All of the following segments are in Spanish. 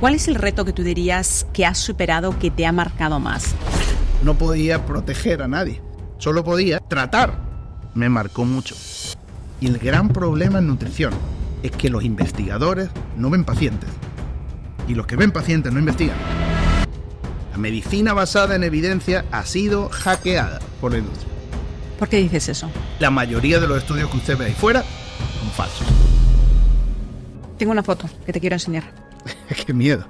¿Cuál es el reto que tú dirías que has superado que te ha marcado más? No podía proteger a nadie, solo podía tratar. Me marcó mucho. Y el gran problema en nutrición es que los investigadores no ven pacientes. Y los que ven pacientes no investigan. La medicina basada en evidencia ha sido hackeada por la industria. ¿Por qué dices eso? La mayoría de los estudios que usted ve ahí fuera son falsos. Tengo una foto que te quiero enseñar. ¡Qué miedo!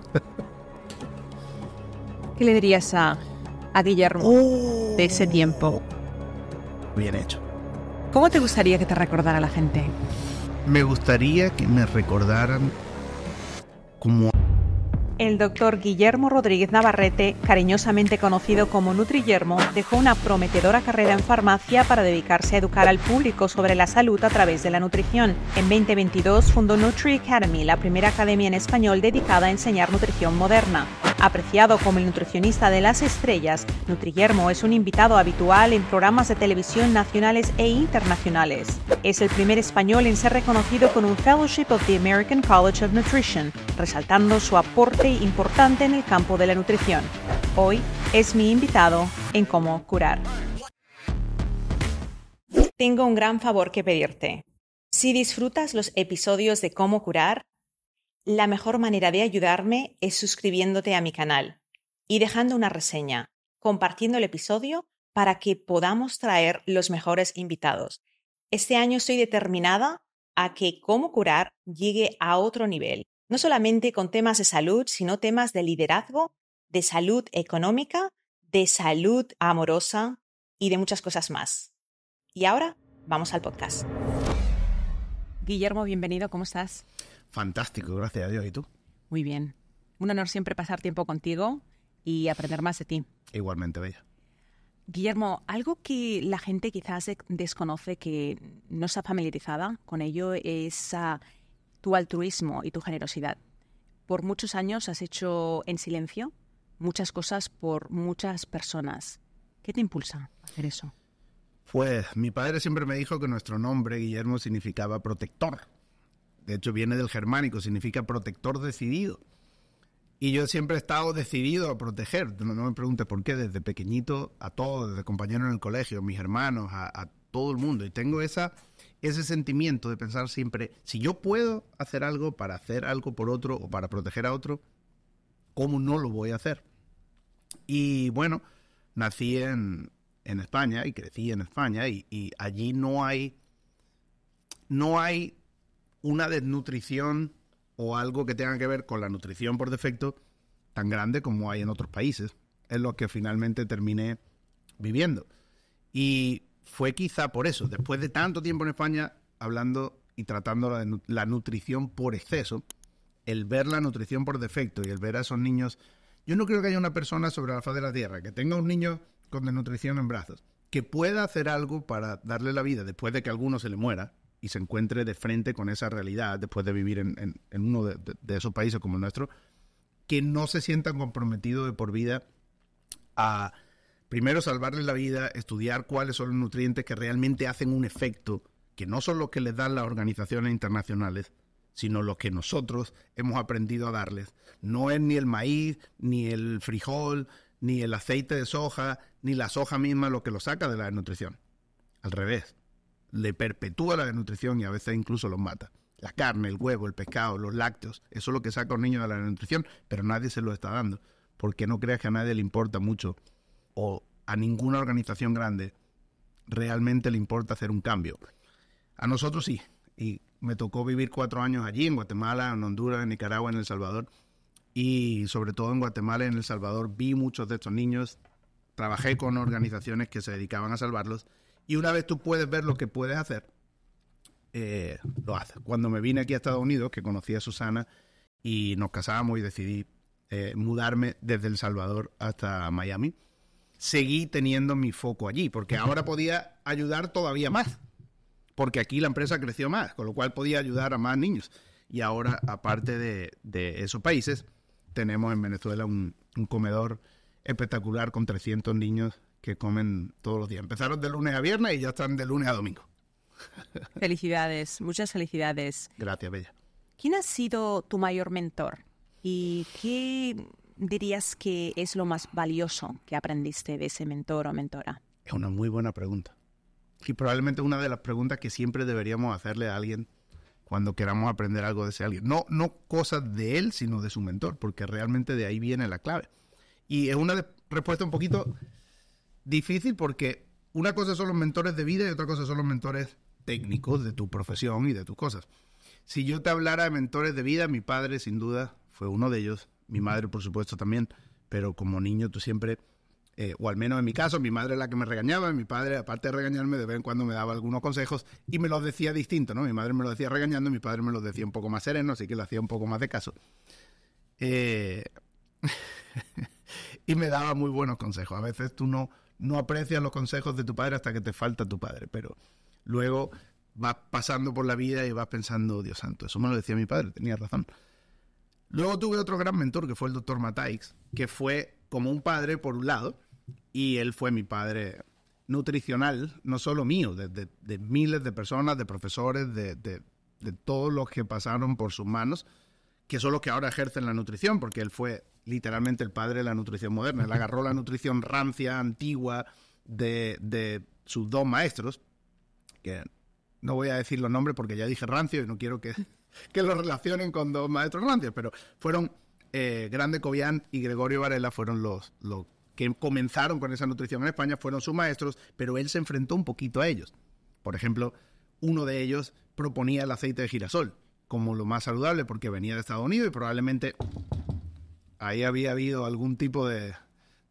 ¿Qué le dirías a, Guillermo oh. de ese tiempo? Bien hecho. ¿Cómo te gustaría que te recordara la gente? Me gustaría que me recordaran como el doctor Guillermo Rodríguez Navarrete, cariñosamente conocido como NutriYermo, dejó una prometedora carrera en farmacia para dedicarse a educar al público sobre la salud a través de la nutrición. En 2022 fundó Nutri Academy, la primera academia en español dedicada a enseñar nutrición moderna. Apreciado como el nutricionista de las estrellas, Nutriguermo es un invitado habitual en programas de televisión nacionales e internacionales. Es el primer español en ser reconocido con un Fellowship of the American College of Nutrition, resaltando su aporte importante en el campo de la nutrición. Hoy es mi invitado en Cómo Curar. Tengo un gran favor que pedirte. Si disfrutas los episodios de Cómo Curar, la mejor manera de ayudarme es suscribiéndote a mi canal y dejando una reseña, compartiendo el episodio para que podamos traer los mejores invitados. Este año estoy determinada a que cómo curar llegue a otro nivel, no solamente con temas de salud, sino temas de liderazgo, de salud económica, de salud amorosa y de muchas cosas más. Y ahora vamos al podcast. Guillermo, bienvenido, ¿cómo estás? Fantástico, gracias a Dios. ¿Y tú? Muy bien. Un honor siempre pasar tiempo contigo y aprender más de ti. Igualmente, Bella. Guillermo, algo que la gente quizás desconoce, que no se ha familiarizado con ello, es ah, tu altruismo y tu generosidad. Por muchos años has hecho en silencio muchas cosas por muchas personas. ¿Qué te impulsa a hacer eso? Pues mi padre siempre me dijo que nuestro nombre, Guillermo, significaba protector. De hecho, viene del germánico, significa protector decidido. Y yo siempre he estado decidido a proteger. No, me preguntes por qué, desde pequeñito a todos, desde compañeros en el colegio, mis hermanos, a, todo el mundo. Y tengo esa, ese sentimiento de pensar siempre, si yo puedo hacer algo para hacer algo por otro o para proteger a otro, ¿cómo no lo voy a hacer? Y bueno, nací en, España y crecí en España y, allí no hay, no hay una desnutrición o algo que tenga que ver con la nutrición por defecto tan grande como hay en otros países, es lo que finalmente terminé viviendo. Y fue quizá por eso, después de tanto tiempo en España hablando y tratando la, nutrición por exceso, el ver la nutrición por defecto y el ver a esos niños, yo no creo que haya una persona sobre la faz de la Tierra que tenga un niño con desnutrición en brazos, que pueda hacer algo para darle la vida después de que alguno se le muera, y se encuentre de frente con esa realidad después de vivir en, uno de, esos países como el nuestro, que no se sientan comprometidos de por vida a primero salvarles la vida, estudiar cuáles son los nutrientes que realmente hacen un efecto, que no son los que les dan las organizaciones internacionales, sino los que nosotros hemos aprendido a darles. No es ni el maíz, ni el frijol, ni el aceite de soja, ni la soja misma lo que lo saca de la nutrición. Al revés, le perpetúa la desnutrición y a veces incluso los mata. La carne, el huevo, el pescado, los lácteos, eso es lo que saca a un niño de la desnutrición, pero nadie se lo está dando, porque no creas que a nadie le importa mucho o a ninguna organización grande realmente le importa hacer un cambio. A nosotros sí, y me tocó vivir cuatro años allí, en Guatemala, en Honduras, en Nicaragua, en El Salvador, y sobre todo en Guatemala y en El Salvador vi muchos de estos niños, trabajé con organizaciones que se dedicaban a salvarlos y una vez tú puedes ver lo que puedes hacer, eh, lo haces. Cuando me vine aquí a Estados Unidos, que conocí a Susana y nos casamos y decidí eh, mudarme desde El Salvador hasta Miami, seguí teniendo mi foco allí, porque ahora podía ayudar todavía más, porque aquí la empresa creció más, con lo cual podía ayudar a más niños. Y ahora, aparte de, esos países, tenemos en Venezuela un, un comedor espectacular con 300 niños que comen todos los días. Empezaron de lunes a viernes y ya están de lunes a domingo. Felicidades, muchas felicidades. Gracias, Bella. ¿Quién ha sido tu mayor mentor y qué dirías que es lo más valioso que aprendiste de ese mentor o mentora? Es una muy buena pregunta. Y probablemente una de las preguntas que siempre deberíamos hacerle a alguien cuando queramos aprender algo de ese alguien. No, no cosas de él, sino de su mentor, porque realmente de ahí viene la clave. Y es una respuesta un poquito difícil porque una cosa son los mentores de vida y otra cosa son los mentores técnicos de tu profesión y de tus cosas. Si yo te hablara de mentores de vida, mi padre sin duda fue uno de ellos, mi madre por supuesto también, pero como niño tú siempre, eh, o al menos en mi caso, mi madre es la que me regañaba, mi padre aparte de regañarme de vez en cuando me daba algunos consejos y me los decía distinto, ¿no? Mi madre me los decía regañando, mi padre me los decía un poco más sereno, así que le hacía un poco más de caso. Eh, y me daba muy buenos consejos. A veces tú no no aprecias los consejos de tu padre hasta que te falta tu padre, pero luego vas pasando por la vida y vas pensando, Dios santo, eso me lo decía mi padre, tenía razón. Luego tuve otro gran mentor que fue el doctor Mataix, que fue como un padre por un lado, y él fue mi padre nutricional, no solo mío, de, miles de personas, de profesores, de, de todos los que pasaron por sus manos que son los que ahora ejercen la nutrición, porque él fue literalmente el padre de la nutrición moderna. Él agarró la nutrición rancia, antigua, de, sus dos maestros, que no voy a decir los nombres porque ya dije rancio y no quiero que, que lo relacionen con dos maestros rancios, pero fueron eh, Grande covian y Gregorio Varela, fueron los, los que comenzaron con esa nutrición en España, fueron sus maestros, pero él se enfrentó un poquito a ellos. Por ejemplo, uno de ellos proponía el aceite de girasol como lo más saludable porque venía de Estados Unidos y probablemente ahí había habido algún tipo de,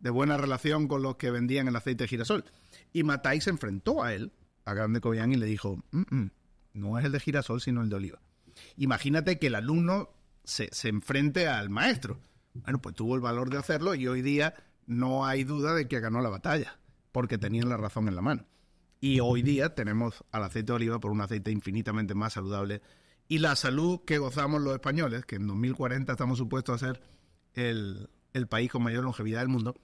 buena relación con los que vendían el aceite de girasol. Y Matai se enfrentó a él, a Grande Cobian, y le dijo, mm, mm, no es el de girasol, sino el de oliva. Imagínate que el alumno se, se enfrente al maestro. Bueno, pues tuvo el valor de hacerlo y hoy día no hay duda de que ganó la batalla, porque tenían la razón en la mano. Y hoy día tenemos al aceite de oliva por un aceite infinitamente más saludable y la salud que gozamos los españoles, que en 2040 estamos supuestos a ser el, país con mayor longevidad del mundo,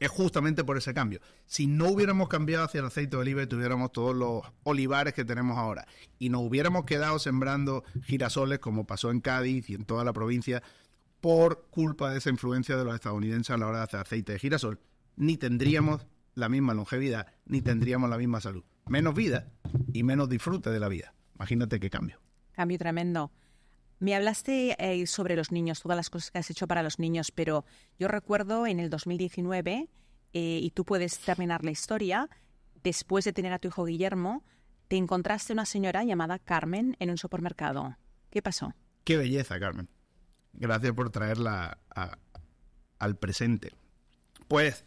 es justamente por ese cambio. Si no hubiéramos cambiado hacia el aceite de oliva y tuviéramos todos los olivares que tenemos ahora, y nos hubiéramos quedado sembrando girasoles como pasó en Cádiz y en toda la provincia, por culpa de esa influencia de los estadounidenses a la hora de hacer aceite de girasol, ni tendríamos la misma longevidad, ni tendríamos la misma salud. Menos vida y menos disfrute de la vida. Imagínate qué cambio. Cambio tremendo. Me hablaste eh, sobre los niños, todas las cosas que has hecho para los niños, pero yo recuerdo en el 2019, eh, y tú puedes terminar la historia, después de tener a tu hijo Guillermo, te encontraste una señora llamada Carmen en un supermercado. ¿Qué pasó? Qué belleza, Carmen. Gracias por traerla al presente. Pues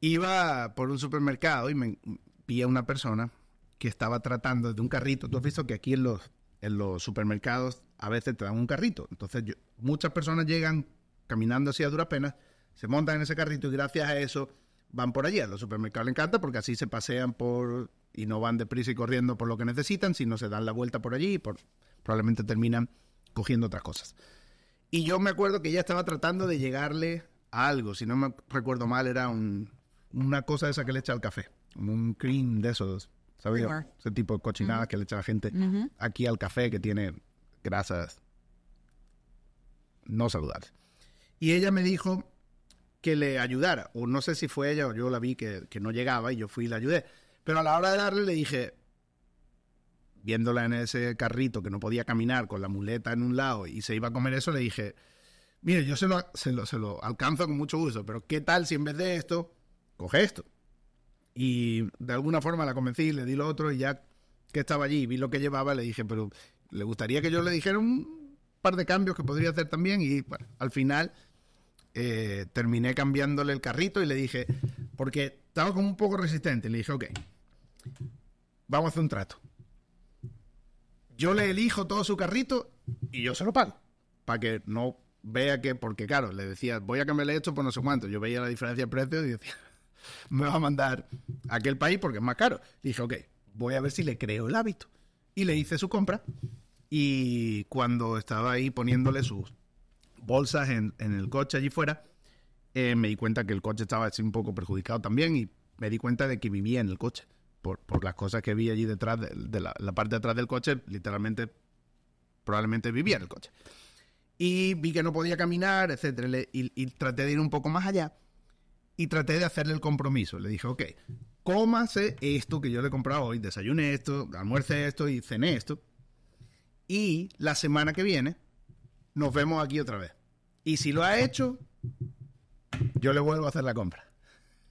iba por un supermercado y me vi a una persona que estaba tratando de un carrito. Tú has visto que aquí en los, en los supermercados a veces te dan un carrito. Entonces muchas personas llegan caminando así a duras penas, se montan en ese carrito y gracias a eso van por allí. A los supermercados les encanta porque así se pasean por y no van deprisa y corriendo por lo que necesitan, sino se dan la vuelta por allí y probablemente terminan cogiendo otras cosas. Y yo me acuerdo que ella estaba tratando de llegarle a algo, si no me recuerdo mal, era una cosa esa que le echa al café, un cream de esos ¿sabes? Ese tipo de cochinadas que le echa la gente aquí al café que tiene grasas no saludables. Y ella me dijo que le ayudara, o no sé si fue ella o yo la vi que, no llegaba y yo fui y la ayudé. Pero a la hora de darle le dije, viéndola en ese carrito que no podía caminar con la muleta en un lado y se iba a comer eso, le dije, mire, yo se lo, se lo, se lo alcanzo con mucho gusto, pero ¿qué tal si en vez de esto, coge esto? Y de alguna forma la convencí, le di lo otro y ya que estaba allí, vi lo que llevaba, le dije, pero le gustaría que yo le dijera un par de cambios que podría hacer también y al final eh, terminé cambiándole el carrito y le dije, porque estaba como un poco resistente, le dije, ok, vamos a hacer un trato. Yo le elijo todo su carrito y yo se lo pago, para que no vea que, porque claro, le decía, voy a cambiarle esto por no sé cuánto, yo veía la diferencia de precio y decía, me va a mandar a aquel país porque es más caro. dije, ok, voy a ver si le creo el hábito. Y le hice su compra. Y cuando estaba ahí poniéndole sus bolsas en, el coche allí fuera, eh, me di cuenta que el coche estaba así un poco perjudicado también y me di cuenta de que vivía en el coche. Por, por las cosas que vi allí detrás, de, la, parte de atrás del coche, literalmente, probablemente vivía en el coche. Y vi que no podía caminar, etc. y traté de ir un poco más allá y traté de hacerle el compromiso. Le dije, ok, cómase esto que yo le he comprado hoy, desayune esto, almuerce esto y cené esto. Y la semana que viene nos vemos aquí otra vez. Y si lo ha hecho, yo le vuelvo a hacer la compra.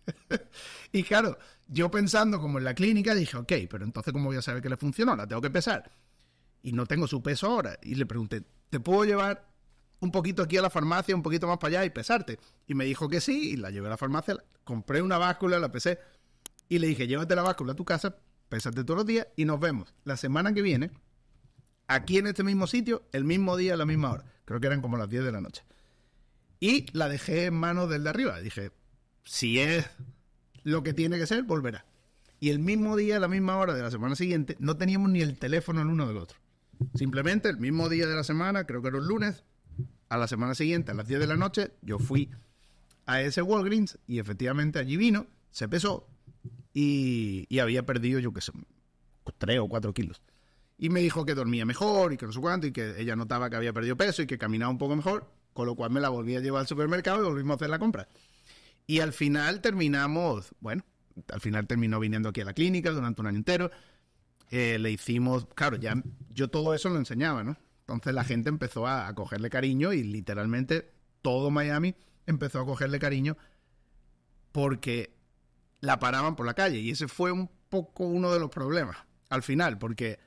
y claro, yo pensando como en la clínica, dije, ok, pero entonces ¿cómo voy a saber que le funcionó? La tengo que pesar. Y no tengo su peso ahora. Y le pregunté, ¿te puedo llevar un poquito aquí a la farmacia, un poquito más para allá y pesarte. Y me dijo que sí, y la llevé a la farmacia, compré una báscula, la pesé, y le dije, llévate la báscula a tu casa, pésate todos los días y nos vemos la semana que viene, aquí en este mismo sitio, el mismo día, a la misma hora. Creo que eran como las 10 de la noche. Y la dejé en manos del de arriba. Dije, si es lo que tiene que ser, volverá. Y el mismo día, a la misma hora de la semana siguiente, no teníamos ni el teléfono el uno del otro. Simplemente el mismo día de la semana, creo que era un lunes, a la semana siguiente, a las 10 de la noche, yo fui a ese Walgreens y efectivamente allí vino, se pesó y, había perdido, yo qué sé, 3 o 4 kilos. Y me dijo que dormía mejor y que no sé cuánto y que ella notaba que había perdido peso y que caminaba un poco mejor, con lo cual me la volví a llevar al supermercado y volvimos a hacer la compra. Y al final terminamos, bueno, al final terminó viniendo aquí a la clínica durante un año entero. Eh, le hicimos, claro, ya yo todo eso lo enseñaba, ¿no? Entonces la gente empezó a, cogerle cariño y literalmente todo Miami empezó a cogerle cariño porque la paraban por la calle y ese fue un poco uno de los problemas al final, porque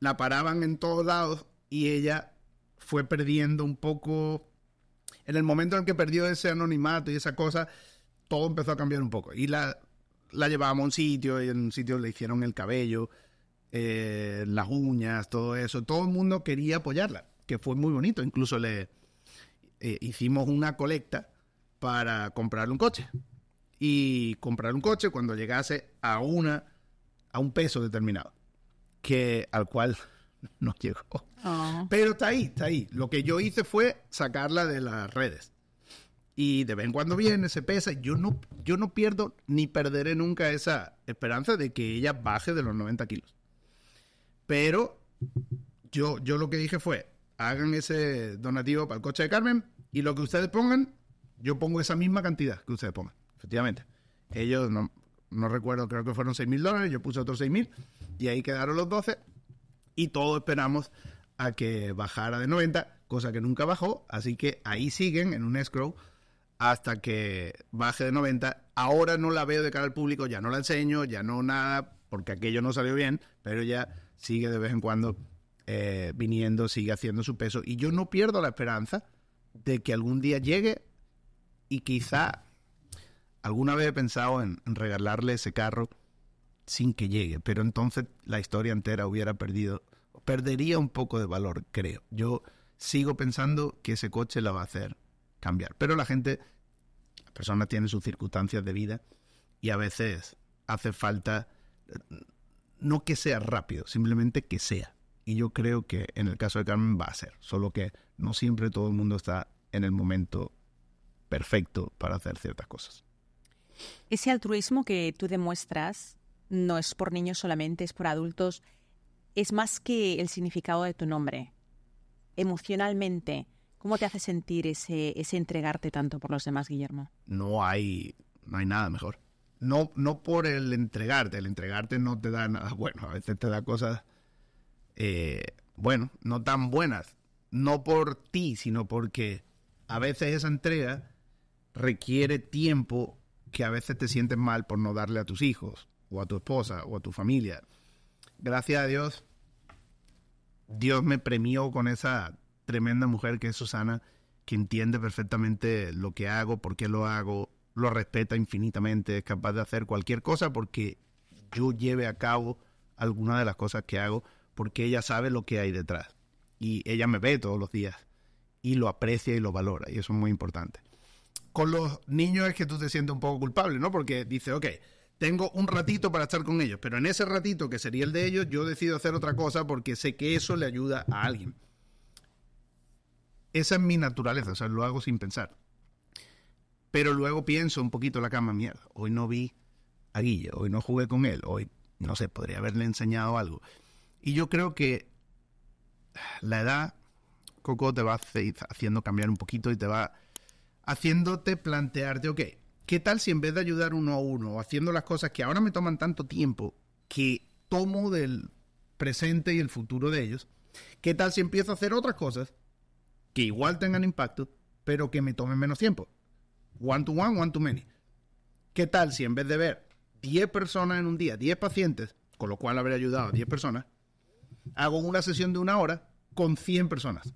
la paraban en todos lados y ella fue perdiendo un poco, en el momento en que perdió ese anonimato y esa cosa, todo empezó a cambiar un poco. Y la, la a un sitio y en un sitio le hicieron el cabello eh, las uñas, todo eso. Todo el mundo quería apoyarla, que fue muy bonito. Incluso le eh, hicimos una colecta para comprarle un coche. Y comprar un coche cuando llegase a una a un peso determinado, que al cual no llegó. Oh. Pero está ahí, está ahí. Lo que yo hice fue sacarla de las redes. Y de vez en cuando viene, se pesa. Yo no, yo no pierdo ni perderé nunca esa esperanza de que ella baje de los 90 kilos. Pero yo, yo lo que dije fue, hagan ese donativo para el coche de Carmen y lo que ustedes pongan, yo pongo esa misma cantidad que ustedes pongan, efectivamente. Ellos, no, no recuerdo, creo que fueron 6 mil dólares, yo puse otros 6 mil y ahí quedaron los 12 y todos esperamos a que bajara de 90, cosa que nunca bajó, así que ahí siguen en un escrow hasta que baje de 90. Ahora no la veo de cara al público, ya no la enseño, ya no nada, porque aquello no salió bien, pero ya sigue de vez en cuando eh, viniendo, sigue haciendo su peso. Y yo no pierdo la esperanza de que algún día llegue y quizá alguna vez he pensado en, en regalarle ese carro sin que llegue, pero entonces la historia entera hubiera perdido, perdería un poco de valor, creo. Yo sigo pensando que ese coche la va a hacer cambiar, pero la gente, la persona tiene sus circunstancias de vida y a veces hace falta no que sea rápido, simplemente que sea. Y yo creo que en el caso de Carmen va a ser, solo que no siempre todo el mundo está en el momento perfecto para hacer ciertas cosas. Ese altruismo que tú demuestras no es por niños solamente, es por adultos. Es más que el significado de tu nombre. Emocionalmente, ¿cómo te hace sentir ese, ese entregarte tanto por los demás, Guillermo? No hay, no hay nada mejor no, no por el entregarte, el entregarte no te da nada bueno, a veces te da cosas, eh, bueno, no tan buenas, no por ti, sino porque a veces esa entrega requiere tiempo que a veces te sientes mal por no darle a tus hijos, o a tu esposa, o a tu familia. Gracias a Dios, Dios me premió con esa tremenda mujer que es Susana, que entiende perfectamente lo que hago, por qué lo hago, lo respeta infinitamente, es capaz de hacer cualquier cosa porque yo lleve a cabo alguna de las cosas que hago, porque ella sabe lo que hay detrás. Y ella me ve todos los días y lo aprecia y lo valora, y eso es muy importante. Con los niños es que tú te sientes un poco culpable, ¿no? Porque dices, ok, tengo un ratito para estar con ellos, pero en ese ratito que sería el de ellos, yo decido hacer otra cosa porque sé que eso le ayuda a alguien. Esa es mi naturaleza, o sea, lo hago sin pensar. Pero luego pienso un poquito la cama, mierda, hoy no vi a Guille, hoy no jugué con él, hoy, no sé, podría haberle enseñado algo. Y yo creo que la edad, Coco, te va haciendo cambiar un poquito y te va haciéndote plantearte, ok, ¿qué tal si en vez de ayudar uno a uno, haciendo las cosas que ahora me toman tanto tiempo, que tomo del presente y el futuro de ellos, ¿qué tal si empiezo a hacer otras cosas que igual tengan impacto, pero que me tomen menos tiempo? one to one, one to many. ¿Qué tal si en vez de ver 10 personas en un día, 10 pacientes, con lo cual habré ayudado a 10 personas, hago una sesión de una hora con 100 personas?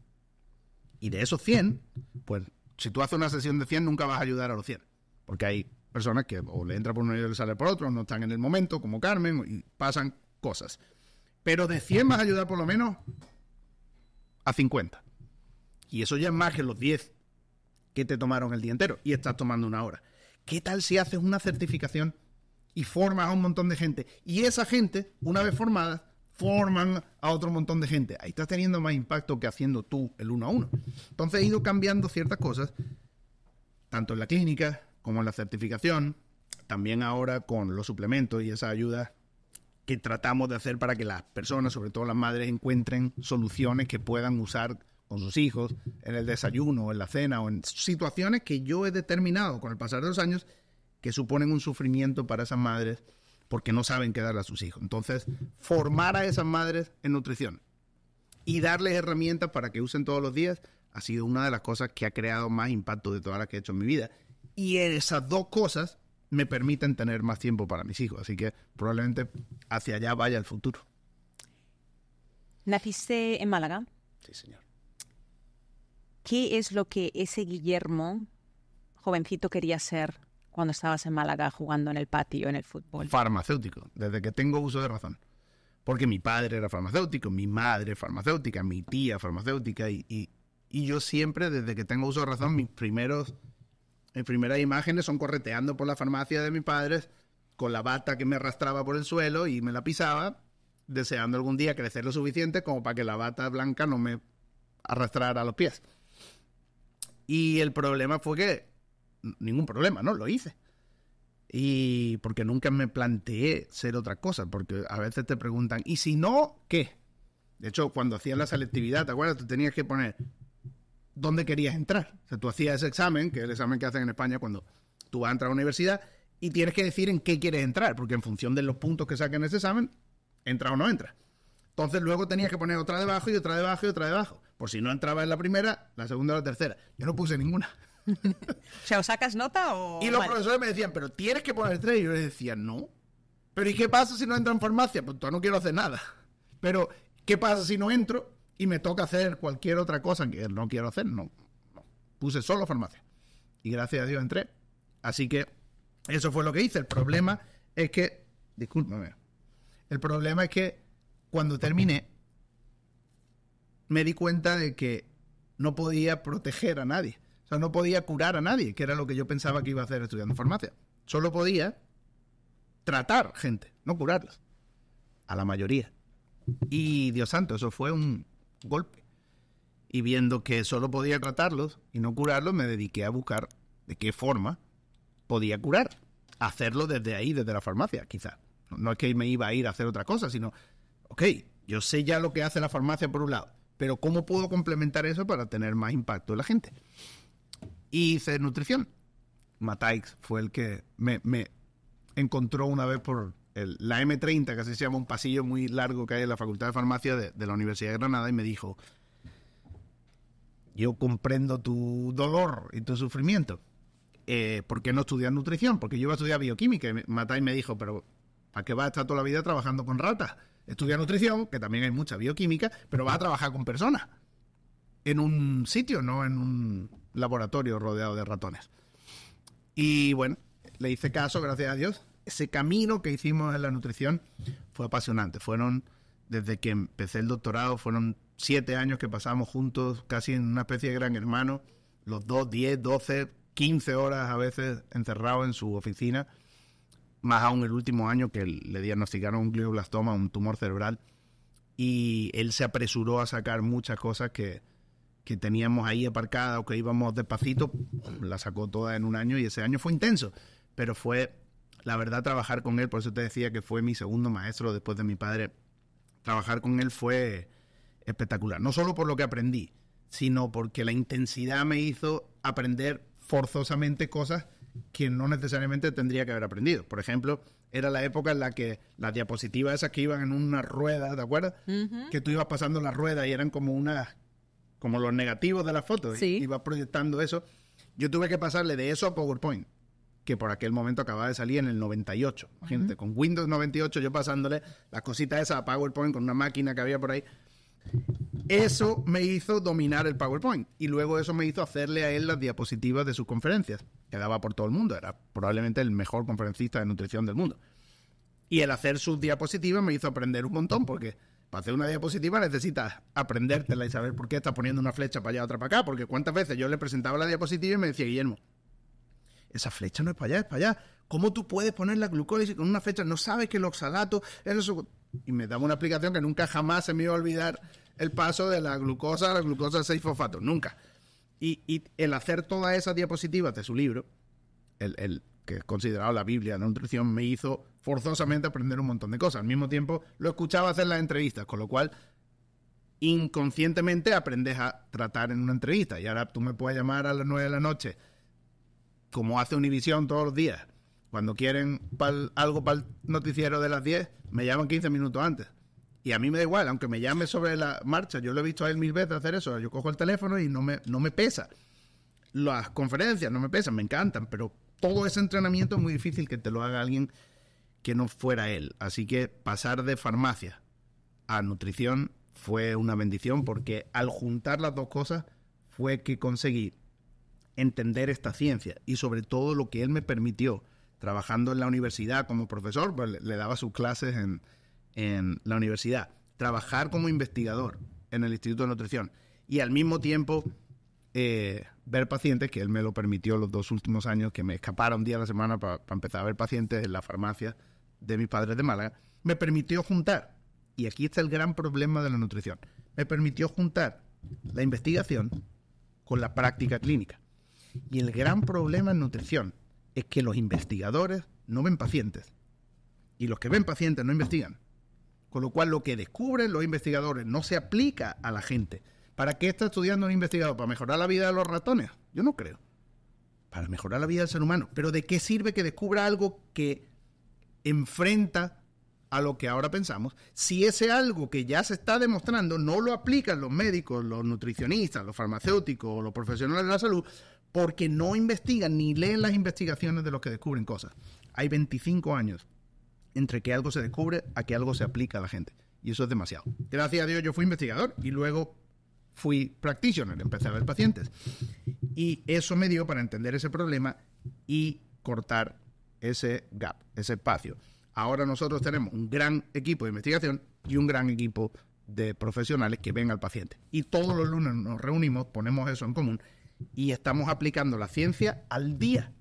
Y de esos 100, pues si tú haces una sesión de 100 nunca vas a ayudar a los 100, porque hay personas que o le entra por uno y le sale por otro, no están en el momento, como Carmen, y pasan cosas. Pero de 100 vas a ayudar por lo menos a 50. Y eso ya es más que los 10 que te tomaron el día entero y estás tomando una hora. ¿Qué tal si haces una certificación y formas a un montón de gente? Y esa gente, una vez formada, forman a otro montón de gente. Ahí estás teniendo más impacto que haciendo tú el uno a uno. Entonces he ido cambiando ciertas cosas, tanto en la clínica como en la certificación, también ahora con los suplementos y esa ayuda que tratamos de hacer para que las personas, sobre todo las madres, encuentren soluciones que puedan usar con sus hijos, en el desayuno, en la cena o en situaciones que yo he determinado con el pasar de los años que suponen un sufrimiento para esas madres porque no saben qué darle a sus hijos. Entonces, formar a esas madres en nutrición y darles herramientas para que usen todos los días ha sido una de las cosas que ha creado más impacto de todas las que he hecho en mi vida. Y esas dos cosas me permiten tener más tiempo para mis hijos. Así que probablemente hacia allá vaya el futuro. ¿Naciste en Málaga? Sí, señor. ¿Qué es lo que ese Guillermo, jovencito, quería ser cuando estabas en Málaga jugando en el patio, en el fútbol? Farmacéutico, desde que tengo uso de razón. Porque mi padre era farmacéutico, mi madre farmacéutica, mi tía farmacéutica, y, yo siempre, desde que tengo uso de razón, mis primeros, mis primeras imágenes son correteando por la farmacia de mis padres con la bata que me arrastraba por el suelo y me la pisaba, deseando algún día crecer lo suficiente como para que la bata blanca no me arrastrara a los pies. Y el problema fue que, ningún problema, ¿no? Lo hice. Y porque nunca me planteé ser otra cosa, porque a veces te preguntan, ¿y si no, qué? De hecho, cuando hacías la selectividad, ¿te acuerdas? Tú tenías que poner dónde querías entrar. O sea, tú hacías ese examen, que es el examen que hacen en España cuando tú vas a entrar a la universidad, y tienes que decir en qué quieres entrar, porque en función de los puntos que en ese examen, entra o no entra. Entonces luego tenías que poner otra debajo y otra debajo y otra debajo. Por si no entraba en la primera, la segunda o la tercera. Yo no puse ninguna. o sea, ¿o sacas nota o.? Y los profesores me decían, pero tienes que poner tres. Y yo les decía, no. ¿Pero y qué pasa si no entro en farmacia? Pues no quiero hacer nada. Pero, ¿qué pasa si no entro y me toca hacer cualquier otra cosa que no quiero hacer? No. no. Puse solo farmacia. Y gracias a Dios entré. Así que, eso fue lo que hice. El problema es que. Discúlpame. El problema es que cuando terminé me di cuenta de que no podía proteger a nadie. O sea, no podía curar a nadie, que era lo que yo pensaba que iba a hacer estudiando farmacia. Solo podía tratar gente, no curarlos. A la mayoría. Y Dios santo, eso fue un golpe. Y viendo que solo podía tratarlos y no curarlos, me dediqué a buscar de qué forma podía curar. Hacerlo desde ahí, desde la farmacia, quizás. No es que me iba a ir a hacer otra cosa, sino, ok, yo sé ya lo que hace la farmacia por un lado pero ¿cómo puedo complementar eso para tener más impacto en la gente? Y hice nutrición. Mataix fue el que me, encontró una vez por la M30, que así se llama un pasillo muy largo que hay en la Facultad de Farmacia de, la Universidad de Granada, y me dijo, yo comprendo tu dolor y tu sufrimiento. Eh, ¿Por qué no estudias nutrición? Porque yo iba a estudiar bioquímica y me dijo, pero ¿a qué vas a estar toda la vida trabajando con ratas? Estudia nutrición, que también hay mucha bioquímica, pero va a trabajar con personas. En un sitio, no en un laboratorio rodeado de ratones. Y bueno, le hice caso, gracias a Dios. Ese camino que hicimos en la nutrición fue apasionante. Fueron, desde que empecé el doctorado, fueron siete años que pasamos juntos, casi en una especie de gran hermano, los dos, diez, doce, quince horas a veces encerrados en su oficina más aún el último año que le diagnosticaron un glioblastoma, un tumor cerebral, y él se apresuró a sacar muchas cosas que, que teníamos ahí aparcadas o que íbamos despacito, la sacó toda en un año y ese año fue intenso, pero fue, la verdad, trabajar con él, por eso te decía que fue mi segundo maestro después de mi padre, trabajar con él fue espectacular, no solo por lo que aprendí, sino porque la intensidad me hizo aprender forzosamente cosas quien no necesariamente tendría que haber aprendido. Por ejemplo, era la época en la que las diapositivas esas que iban en una rueda, ¿de acuerdo? Que tú ibas pasando la rueda y eran como una como los negativos de las fotos, y ibas proyectando eso. Yo tuve que pasarle de eso a PowerPoint, que por aquel momento acababa de salir en el 98. Imagínate, con Windows 98 yo pasándole las cositas esas a PowerPoint con una máquina que había por ahí. Eso me hizo dominar el PowerPoint y luego eso me hizo hacerle a él las diapositivas de sus conferencias que daba por todo el mundo. Era probablemente el mejor conferencista de nutrición del mundo. Y el hacer sus diapositivas me hizo aprender un montón, porque para hacer una diapositiva necesitas aprendértela y saber por qué estás poniendo una flecha para allá, otra para acá. Porque cuántas veces yo le presentaba la diapositiva y me decía, Guillermo, esa flecha no es para allá, es para allá. ¿Cómo tú puedes poner la glucólisis con una flecha? No sabes que el oxalato es eso. Y me daba una explicación que nunca jamás se me iba a olvidar el paso de la glucosa a la glucosa 6 fosfato. Nunca. Y, el hacer todas esas diapositivas de su libro, el, que es considerado la Biblia de nutrición, me hizo forzosamente aprender un montón de cosas. Al mismo tiempo, lo escuchaba hacer las entrevistas, con lo cual inconscientemente aprendes a tratar en una entrevista. Y ahora tú me puedes llamar a las 9 de la noche, como hace Univision todos los días. Cuando quieren algo para el noticiero de las 10, me llaman 15 minutos antes. Y a mí me da igual, aunque me llame sobre la marcha, yo lo he visto a él mil veces hacer eso. Yo cojo el teléfono y no me, no me pesa. Las conferencias no me pesan, me encantan, pero todo ese entrenamiento es muy difícil que te lo haga alguien que no fuera él. Así que pasar de farmacia a nutrición fue una bendición porque al juntar las dos cosas fue que conseguí entender esta ciencia y sobre todo lo que él me permitió trabajando en la universidad como profesor, pues le daba sus clases en, en la universidad, trabajar como investigador en el Instituto de Nutrición y al mismo tiempo eh, ver pacientes, que él me lo permitió los dos últimos años, que me escaparon un día a la semana para empezar a ver pacientes en la farmacia de mis padres de Málaga, me permitió juntar, y aquí está el gran problema de la nutrición, me permitió juntar la investigación con la práctica clínica. Y el gran problema en nutrición es que los investigadores no ven pacientes. Y los que ven pacientes no investigan. Con lo cual lo que descubren los investigadores no se aplica a la gente. ¿Para qué está estudiando un investigador? ¿Para mejorar la vida de los ratones? Yo no creo. Para mejorar la vida del ser humano. Pero ¿de qué sirve que descubra algo que enfrenta a lo que ahora pensamos, si ese algo que ya se está demostrando no lo aplican los médicos, los nutricionistas, los farmacéuticos, los profesionales de la salud, porque no investigan ni leen las investigaciones de los que descubren cosas. Hay 25 años entre que algo se descubre a que algo se aplica a la gente. Y eso es demasiado. Gracias a Dios yo fui investigador y luego fui practitioner, empecé a ver pacientes. Y eso me dio para entender ese problema y cortar ese gap, ese espacio. Ahora nosotros tenemos un gran equipo de investigación y un gran equipo de profesionales que ven al paciente. Y todos los lunes nos reunimos, ponemos eso en común y estamos aplicando la ciencia al día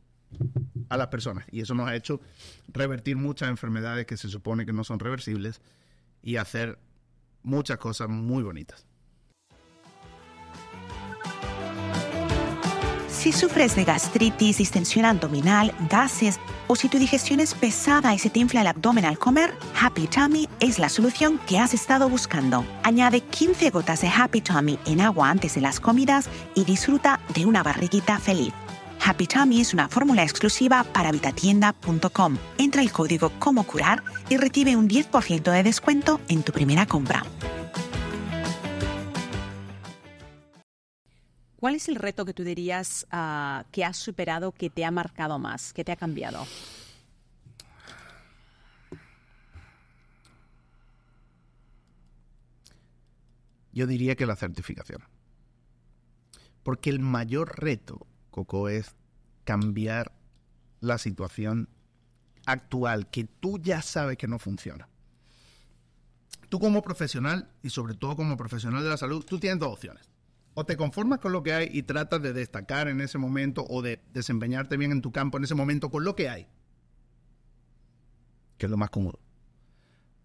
a las personas. Y eso nos ha hecho revertir muchas enfermedades que se supone que no son reversibles y hacer muchas cosas muy bonitas. Si sufres de gastritis, distensión abdominal, gases o si tu digestión es pesada y se te infla el abdomen al comer, Happy Tummy es la solución que has estado buscando. Añade 15 gotas de Happy Tummy en agua antes de las comidas y disfruta de una barriguita feliz. Happy Tummy es una fórmula exclusiva para vitatienda.com. Entra el código Como Curar y recibe un 10% de descuento en tu primera compra. ¿Cuál es el reto que tú dirías ah, que has superado, que te ha marcado más, que te ha cambiado? Yo diría que la certificación. Porque el mayor reto Coco, es cambiar la situación actual que tú ya sabes que no funciona. Tú como profesional y sobre todo como profesional de la salud, tú tienes dos opciones. O te conformas con lo que hay y tratas de destacar en ese momento o de desempeñarte bien en tu campo en ese momento con lo que hay, que es lo más cómodo.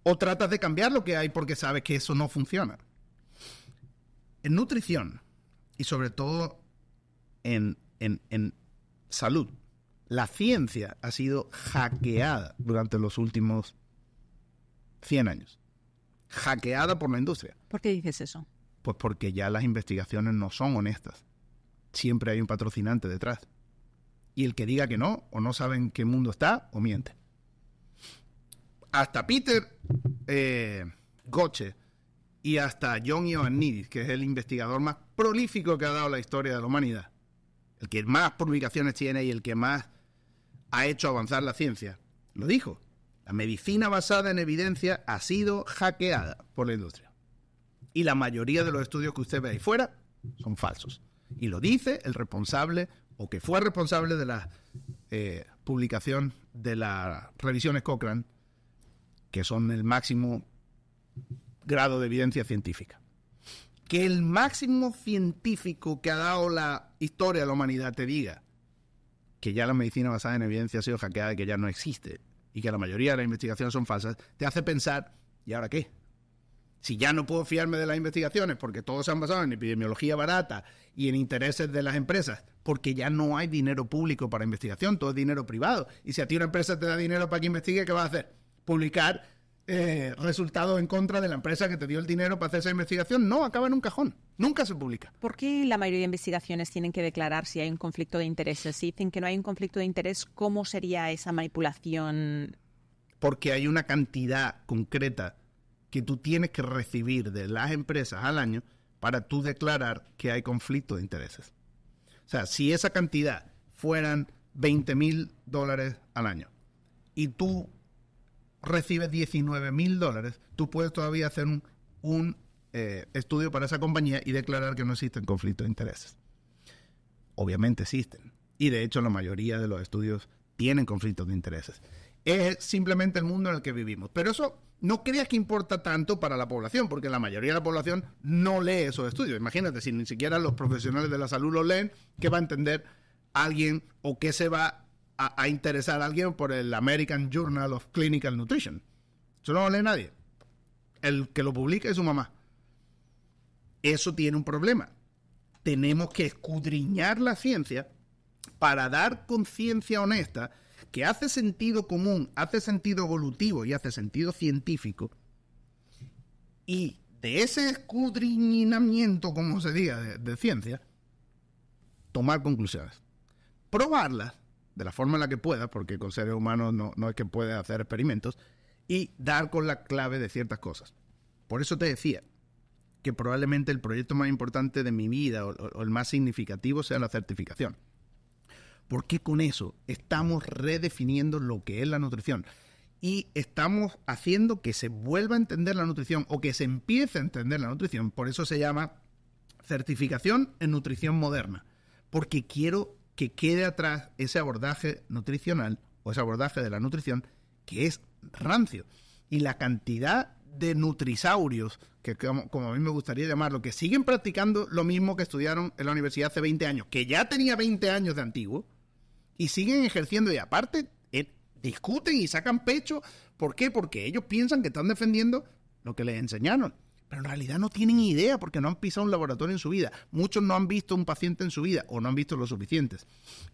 O tratas de cambiar lo que hay porque sabes que eso no funciona. En nutrición y sobre todo en en, salud. La ciencia ha sido hackeada durante los últimos 100 años. Hackeada por la industria. ¿Por qué dices eso? Pues porque ya las investigaciones no son honestas. Siempre hay un patrocinante detrás. Y el que diga que no, o no sabe en qué mundo está, o miente. Hasta Peter eh, Goche y hasta John Ioannidis, que es el investigador más prolífico que ha dado la historia de la humanidad, el que más publicaciones tiene y el que más ha hecho avanzar la ciencia. Lo dijo. La medicina basada en evidencia ha sido hackeada por la industria. Y la mayoría de los estudios que usted ve ahí fuera son falsos. Y lo dice el responsable o que fue responsable de la eh, publicación de las revisiones Cochrane, que son el máximo grado de evidencia científica. Que el máximo científico que ha dado la historia de la humanidad te diga que ya la medicina basada en evidencia ha sido hackeada y que ya no existe y que la mayoría de las investigaciones son falsas, te hace pensar, ¿y ahora qué? Si ya no puedo fiarme de las investigaciones porque todos se han basado en epidemiología barata y en intereses de las empresas, porque ya no hay dinero público para investigación, todo es dinero privado. Y si a ti una empresa te da dinero para que investigue, ¿qué vas a hacer? Publicar eh, resultado en contra de la empresa que te dio el dinero para hacer esa investigación. No, acaba en un cajón. Nunca se publica. ¿Por qué la mayoría de investigaciones tienen que declarar si hay un conflicto de intereses? Si dicen que no hay un conflicto de interés, ¿cómo sería esa manipulación? Porque hay una cantidad concreta que tú tienes que recibir de las empresas al año para tú declarar que hay conflicto de intereses. O sea, si esa cantidad fueran 20 mil dólares al año y tú recibes 19 mil dólares, tú puedes todavía hacer un, eh, estudio para esa compañía y declarar que no existen conflictos de intereses. Obviamente existen. Y de hecho la mayoría de los estudios tienen conflictos de intereses. Es simplemente el mundo en el que vivimos. Pero eso no creas que importa tanto para la población, porque la mayoría de la población no lee esos estudios. Imagínate, si ni siquiera los profesionales de la salud lo leen, ¿qué va a entender alguien o qué se va a a, interesar a alguien por el American Journal of Clinical Nutrition. Eso no lo lee nadie. El que lo publica es su mamá. Eso tiene un problema. Tenemos que escudriñar la ciencia para dar conciencia honesta que hace sentido común, hace sentido evolutivo y hace sentido científico. Y de ese escudriñamiento, como se diga, de ciencia, tomar conclusiones. Probarlas de la forma en la que pueda, porque con seres humanos no, es que pueda hacer experimentos, y dar con la clave de ciertas cosas. Por eso te decía que probablemente el proyecto más importante de mi vida o, o el más significativo sea la certificación. Porque con eso estamos redefiniendo lo que es la nutrición y estamos haciendo que se vuelva a entender la nutrición o que se empiece a entender la nutrición. Por eso se llama certificación en nutrición moderna. Porque quiero que quede atrás ese abordaje nutricional o ese abordaje de la nutrición que es rancio. Y la cantidad de nutrisaurios, que como, a mí me gustaría llamarlo, que siguen practicando lo mismo que estudiaron en la universidad hace 20 años, que ya tenía 20 años de antiguo, y siguen ejerciendo y aparte eh, discuten y sacan pecho. ¿Por qué? Porque ellos piensan que están defendiendo lo que les enseñaron pero en realidad no tienen idea porque no han pisado un laboratorio en su vida. Muchos no han visto un paciente en su vida o no han visto lo suficientes.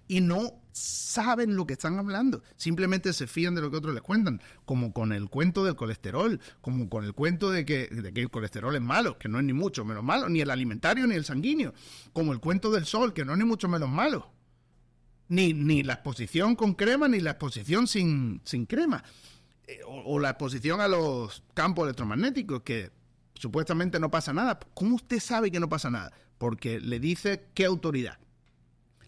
Y no saben lo que están hablando. Simplemente se fían de lo que otros les cuentan. Como con el cuento del colesterol, como con el cuento de que, el colesterol es malo, que no es ni mucho menos malo, ni el alimentario ni el sanguíneo. Como el cuento del sol, que no es ni mucho menos malo. Ni, ni la exposición con crema, ni la exposición sin, crema. Eh, o, o la exposición a los campos electromagnéticos, que supuestamente no pasa nada. ¿Cómo usted sabe que no pasa nada? Porque le dice qué autoridad.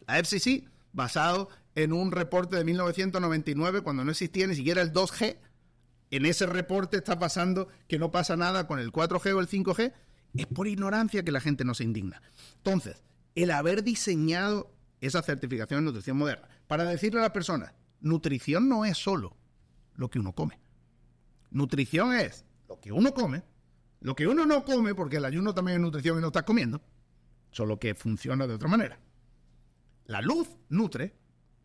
La FCC, basado en un reporte de 1999, cuando no existía ni siquiera el 2G, en ese reporte está pasando que no pasa nada con el 4G o el 5G, es por ignorancia que la gente no se indigna. Entonces, el haber diseñado esa certificación de nutrición moderna, para decirle a las personas, nutrición no es solo lo que uno come. Nutrición es lo que uno come, lo que uno no come, porque el ayuno también es nutrición y no estás comiendo, solo que funciona de otra manera. La luz nutre,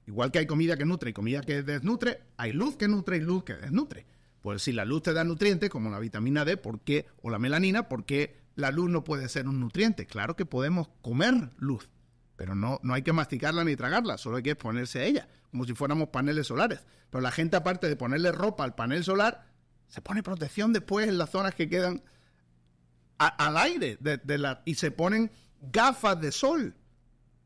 igual que hay comida que nutre y comida que desnutre, hay luz que nutre y luz que desnutre. Pues si la luz te da nutrientes, como la vitamina D, ¿por O la melanina, ¿por qué la luz no puede ser un nutriente? Claro que podemos comer luz, pero no, no hay que masticarla ni tragarla, solo hay que exponerse a ella, como si fuéramos paneles solares. Pero la gente, aparte de ponerle ropa al panel solar, se pone protección después en las zonas que quedan al aire y se ponen gafas de sol.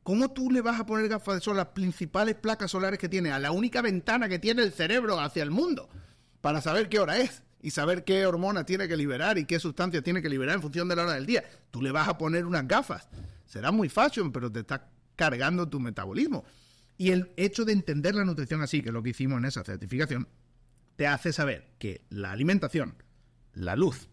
¿Cómo tú le vas a poner gafas de sol a las principales placas solares que tiene, a la única ventana que tiene el cerebro hacia el mundo, para saber qué hora es y saber qué hormona tiene que liberar y qué sustancias tiene que liberar en función de la hora del día? Tú le vas a poner unas gafas. Será muy fácil, pero te está cargando tu metabolismo. Y el hecho de entender la nutrición así, que es lo que hicimos en esa certificación, te hace saber que la alimentación, la luz,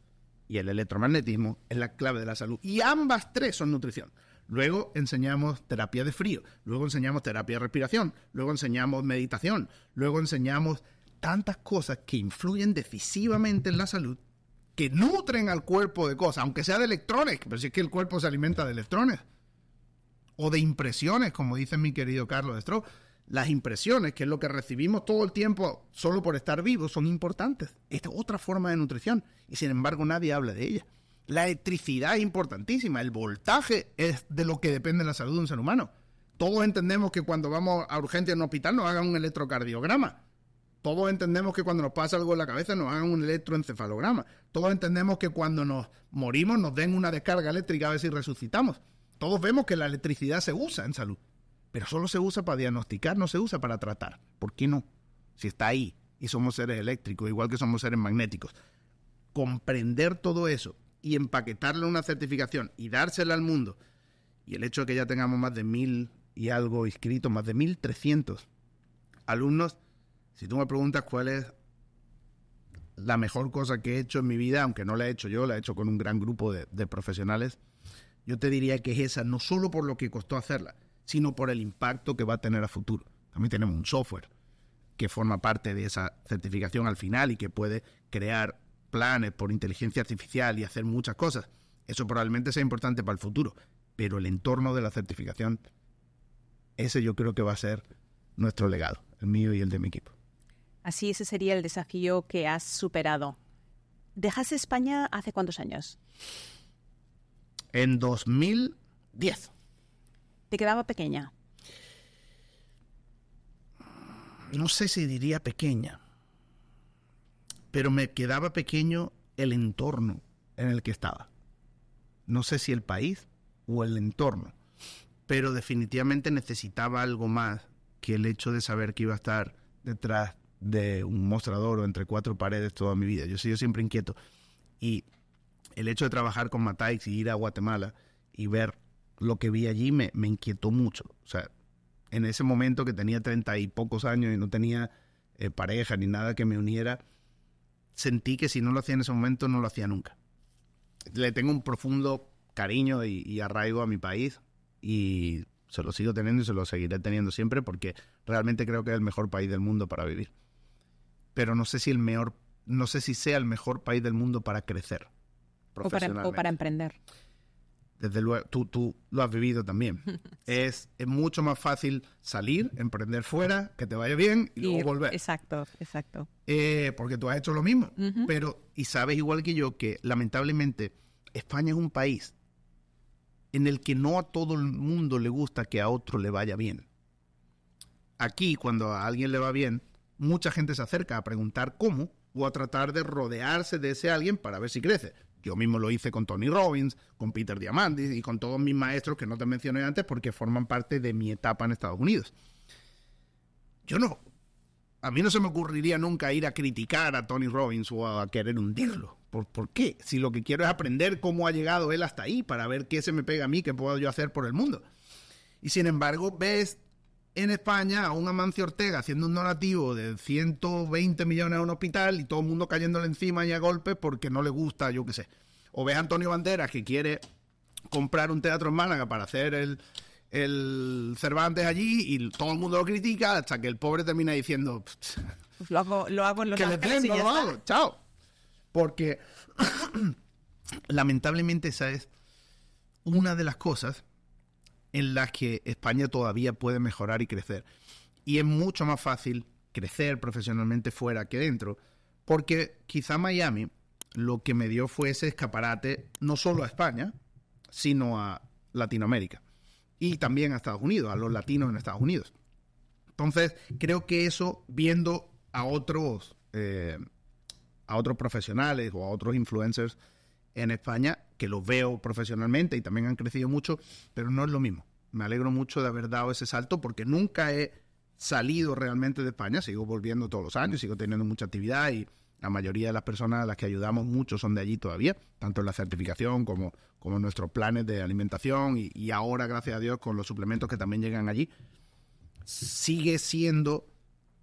y el electromagnetismo es la clave de la salud. Y ambas tres son nutrición. Luego enseñamos terapia de frío, luego enseñamos terapia de respiración, luego enseñamos meditación, luego enseñamos tantas cosas que influyen decisivamente en la salud que nutren al cuerpo de cosas, aunque sea de electrones, pero si es que el cuerpo se alimenta de electrones o de impresiones, como dice mi querido Carlos Stroh las impresiones, que es lo que recibimos todo el tiempo solo por estar vivos, son importantes. Esta es otra forma de nutrición y sin embargo nadie habla de ella. La electricidad es importantísima, el voltaje es de lo que depende la salud de un ser humano. Todos entendemos que cuando vamos a urgencia en un hospital nos hagan un electrocardiograma. Todos entendemos que cuando nos pasa algo en la cabeza nos hagan un electroencefalograma. Todos entendemos que cuando nos morimos nos den una descarga eléctrica a ver si resucitamos. Todos vemos que la electricidad se usa en salud pero solo se usa para diagnosticar, no se usa para tratar. ¿Por qué no? Si está ahí y somos seres eléctricos, igual que somos seres magnéticos. Comprender todo eso y empaquetarle una certificación y dársela al mundo. Y el hecho de que ya tengamos más de mil y algo inscritos, más de mil trescientos alumnos, si tú me preguntas cuál es la mejor cosa que he hecho en mi vida, aunque no la he hecho yo, la he hecho con un gran grupo de, de profesionales, yo te diría que es esa, no solo por lo que costó hacerla, sino por el impacto que va a tener a futuro. También tenemos un software que forma parte de esa certificación al final y que puede crear planes por inteligencia artificial y hacer muchas cosas. Eso probablemente sea importante para el futuro, pero el entorno de la certificación, ese yo creo que va a ser nuestro legado, el mío y el de mi equipo. Así ese sería el desafío que has superado. ¿Dejaste España hace cuántos años? En 2010 te quedaba pequeña? No sé si diría pequeña, pero me quedaba pequeño el entorno en el que estaba. No sé si el país o el entorno, pero definitivamente necesitaba algo más que el hecho de saber que iba a estar detrás de un mostrador o entre cuatro paredes toda mi vida. Yo soy yo siempre inquieto. Y el hecho de trabajar con Mataix y ir a Guatemala y ver lo que vi allí me, inquietó mucho. O sea, en ese momento que tenía treinta y pocos años y no tenía eh, pareja ni nada que me uniera, sentí que si no lo hacía en ese momento, no lo hacía nunca. Le tengo un profundo cariño y, arraigo a mi país y se lo sigo teniendo y se lo seguiré teniendo siempre porque realmente creo que es el mejor país del mundo para vivir. Pero no sé si el mejor, no sé si sea el mejor país del mundo para crecer. o para emprender desde luego, tú, tú lo has vivido también. es, mucho más fácil salir, emprender fuera, que te vaya bien y, luego volver. Exacto, exacto. Eh, porque tú has hecho lo mismo. Pero, y sabes igual que yo que lamentablemente España es un país en el que no a todo el mundo le gusta que a otro le vaya bien. Aquí, cuando a alguien le va bien, mucha gente se acerca a preguntar cómo o a tratar de rodearse de ese alguien para ver si crece. Yo mismo lo hice con Tony Robbins, con Peter Diamandis y con todos mis maestros que no te mencioné antes porque forman parte de mi etapa en Estados Unidos. Yo no. A mí no se me ocurriría nunca ir a criticar a Tony Robbins o a querer hundirlo. ¿Por, qué? Si lo que quiero es aprender cómo ha llegado él hasta ahí para ver qué se me pega a mí, qué puedo yo hacer por el mundo. Y sin embargo, ves en España a un Amancio Ortega haciendo un donativo de 120 millones a un hospital y todo el mundo cayéndole encima y a golpes porque no le gusta, yo qué sé. O ves a Antonio Banderas que quiere comprar un teatro en Málaga para hacer el, el Cervantes allí y todo el mundo lo critica hasta que el pobre termina diciendo pues lo hago, lo hago en que lo hago, chao. Porque lamentablemente esa es una de las cosas en las que España todavía puede mejorar y crecer. Y es mucho más fácil crecer profesionalmente fuera que dentro, porque quizá Miami lo que me dio fue ese escaparate no solo a España, sino a Latinoamérica y también a Estados Unidos, a los latinos en Estados Unidos. Entonces, creo que eso, viendo a otros, eh, a otros profesionales o a otros influencers en España, que los veo profesionalmente y también han crecido mucho, pero no es lo mismo. Me alegro mucho de haber dado ese salto porque nunca he salido realmente de España, sigo volviendo todos los años, sigo teniendo mucha actividad y la mayoría de las personas a las que ayudamos mucho son de allí todavía, tanto en la certificación como, como en nuestros planes de alimentación y, ahora, gracias a Dios, con los suplementos que también llegan allí, sigue siendo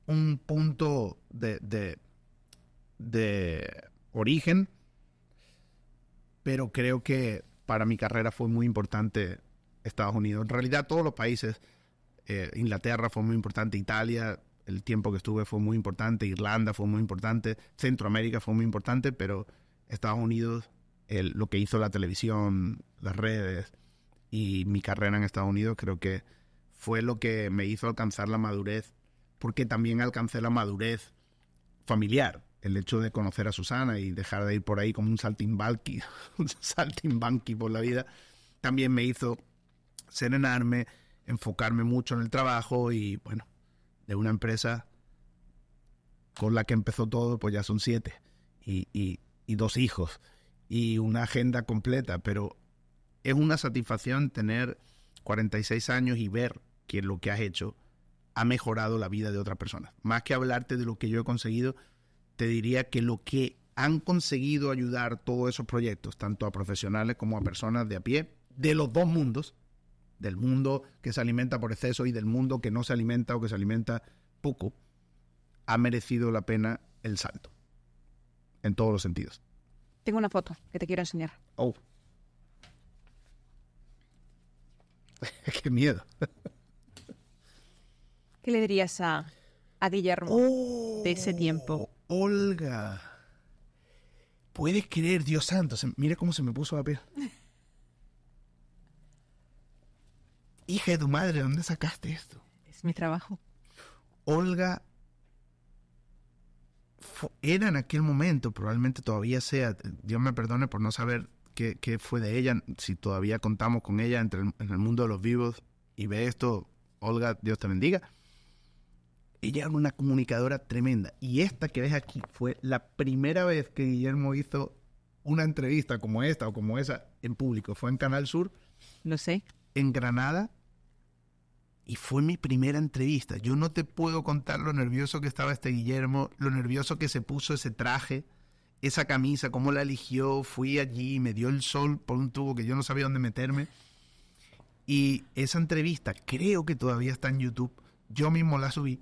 un punto de, de, de origen pero creo que para mi carrera fue muy importante Estados Unidos. En realidad todos los países, eh, Inglaterra fue muy importante, Italia, el tiempo que estuve fue muy importante, Irlanda fue muy importante, Centroamérica fue muy importante, pero Estados Unidos, lo que hizo la televisión, las redes y mi carrera en Estados Unidos creo que fue lo que me hizo alcanzar la madurez, porque también alcancé la madurez familiar el hecho de conocer a Susana y dejar de ir por ahí como un saltimbanqui, un saltimbanqui por la vida, también me hizo serenarme, enfocarme mucho en el trabajo y bueno, de una empresa con la que empezó todo, pues ya son siete y, dos hijos y una agenda completa, pero es una satisfacción tener 46 años y ver que lo que has hecho ha mejorado la vida de otra persona. Más que hablarte de lo que yo he conseguido, te diría que lo que han conseguido ayudar todos esos proyectos, tanto a profesionales como a personas de a pie, de los dos mundos, del mundo que se alimenta por exceso y del mundo que no se alimenta o que se alimenta poco, ha merecido la pena el salto, en todos los sentidos. Tengo una foto que te quiero enseñar. Oh. Qué miedo. ¿Qué le dirías a, Guillermo oh. de ese tiempo? Olga. ¿Puedes creer, Dios santo? mira cómo se me puso a pie. Hija de tu madre, ¿dónde sacaste esto? Es mi trabajo. Olga era en aquel momento, probablemente todavía sea, Dios me perdone por no saber qué, fue de ella, si todavía contamos con ella entre en el mundo de los vivos y ve esto, Olga, Dios te bendiga ella era una comunicadora tremenda. Y esta que ves aquí fue la primera vez que Guillermo hizo una entrevista como esta o como esa en público. Fue en Canal Sur. no sé. En Granada. Y fue mi primera entrevista. Yo no te puedo contar lo nervioso que estaba este Guillermo, lo nervioso que se puso ese traje, esa camisa, cómo la eligió. Fui allí, me dio el sol por un tubo que yo no sabía dónde meterme. Y esa entrevista creo que todavía está en YouTube. Yo mismo la subí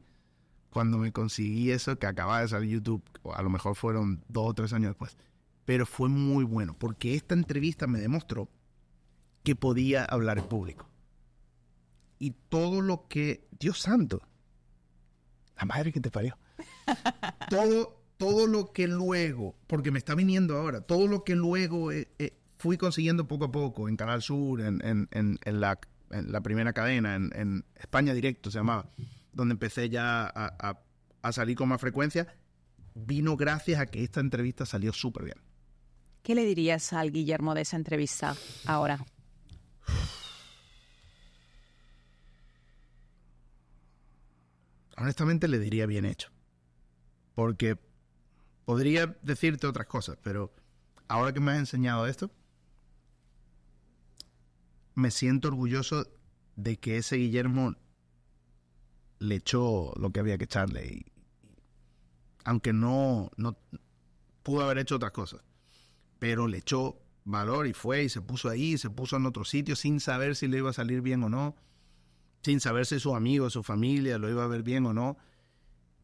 cuando me conseguí eso, que acababa de salir YouTube, a lo mejor fueron dos o tres años después, pero fue muy bueno, porque esta entrevista me demostró que podía hablar en público. Y todo lo que, Dios santo, la madre que te parió, todo, todo lo que luego, porque me está viniendo ahora, todo lo que luego eh, eh, fui consiguiendo poco a poco en Canal Sur, en, en, en, la, la, primera cadena, en, España Directo se llamaba donde empecé ya a, salir con más frecuencia, vino gracias a que esta entrevista salió súper bien. ¿Qué le dirías al Guillermo de esa entrevista ahora? Honestamente le diría bien hecho. Porque podría decirte otras cosas, pero ahora que me has enseñado esto, me siento orgulloso de que ese Guillermo le echó lo que había que echarle. aunque no, no pudo haber hecho otras cosas, pero le echó valor y fue y se puso ahí, se puso en otro sitio sin saber si le iba a salir bien o no, sin saber si su amigo, su familia lo iba a ver bien o no.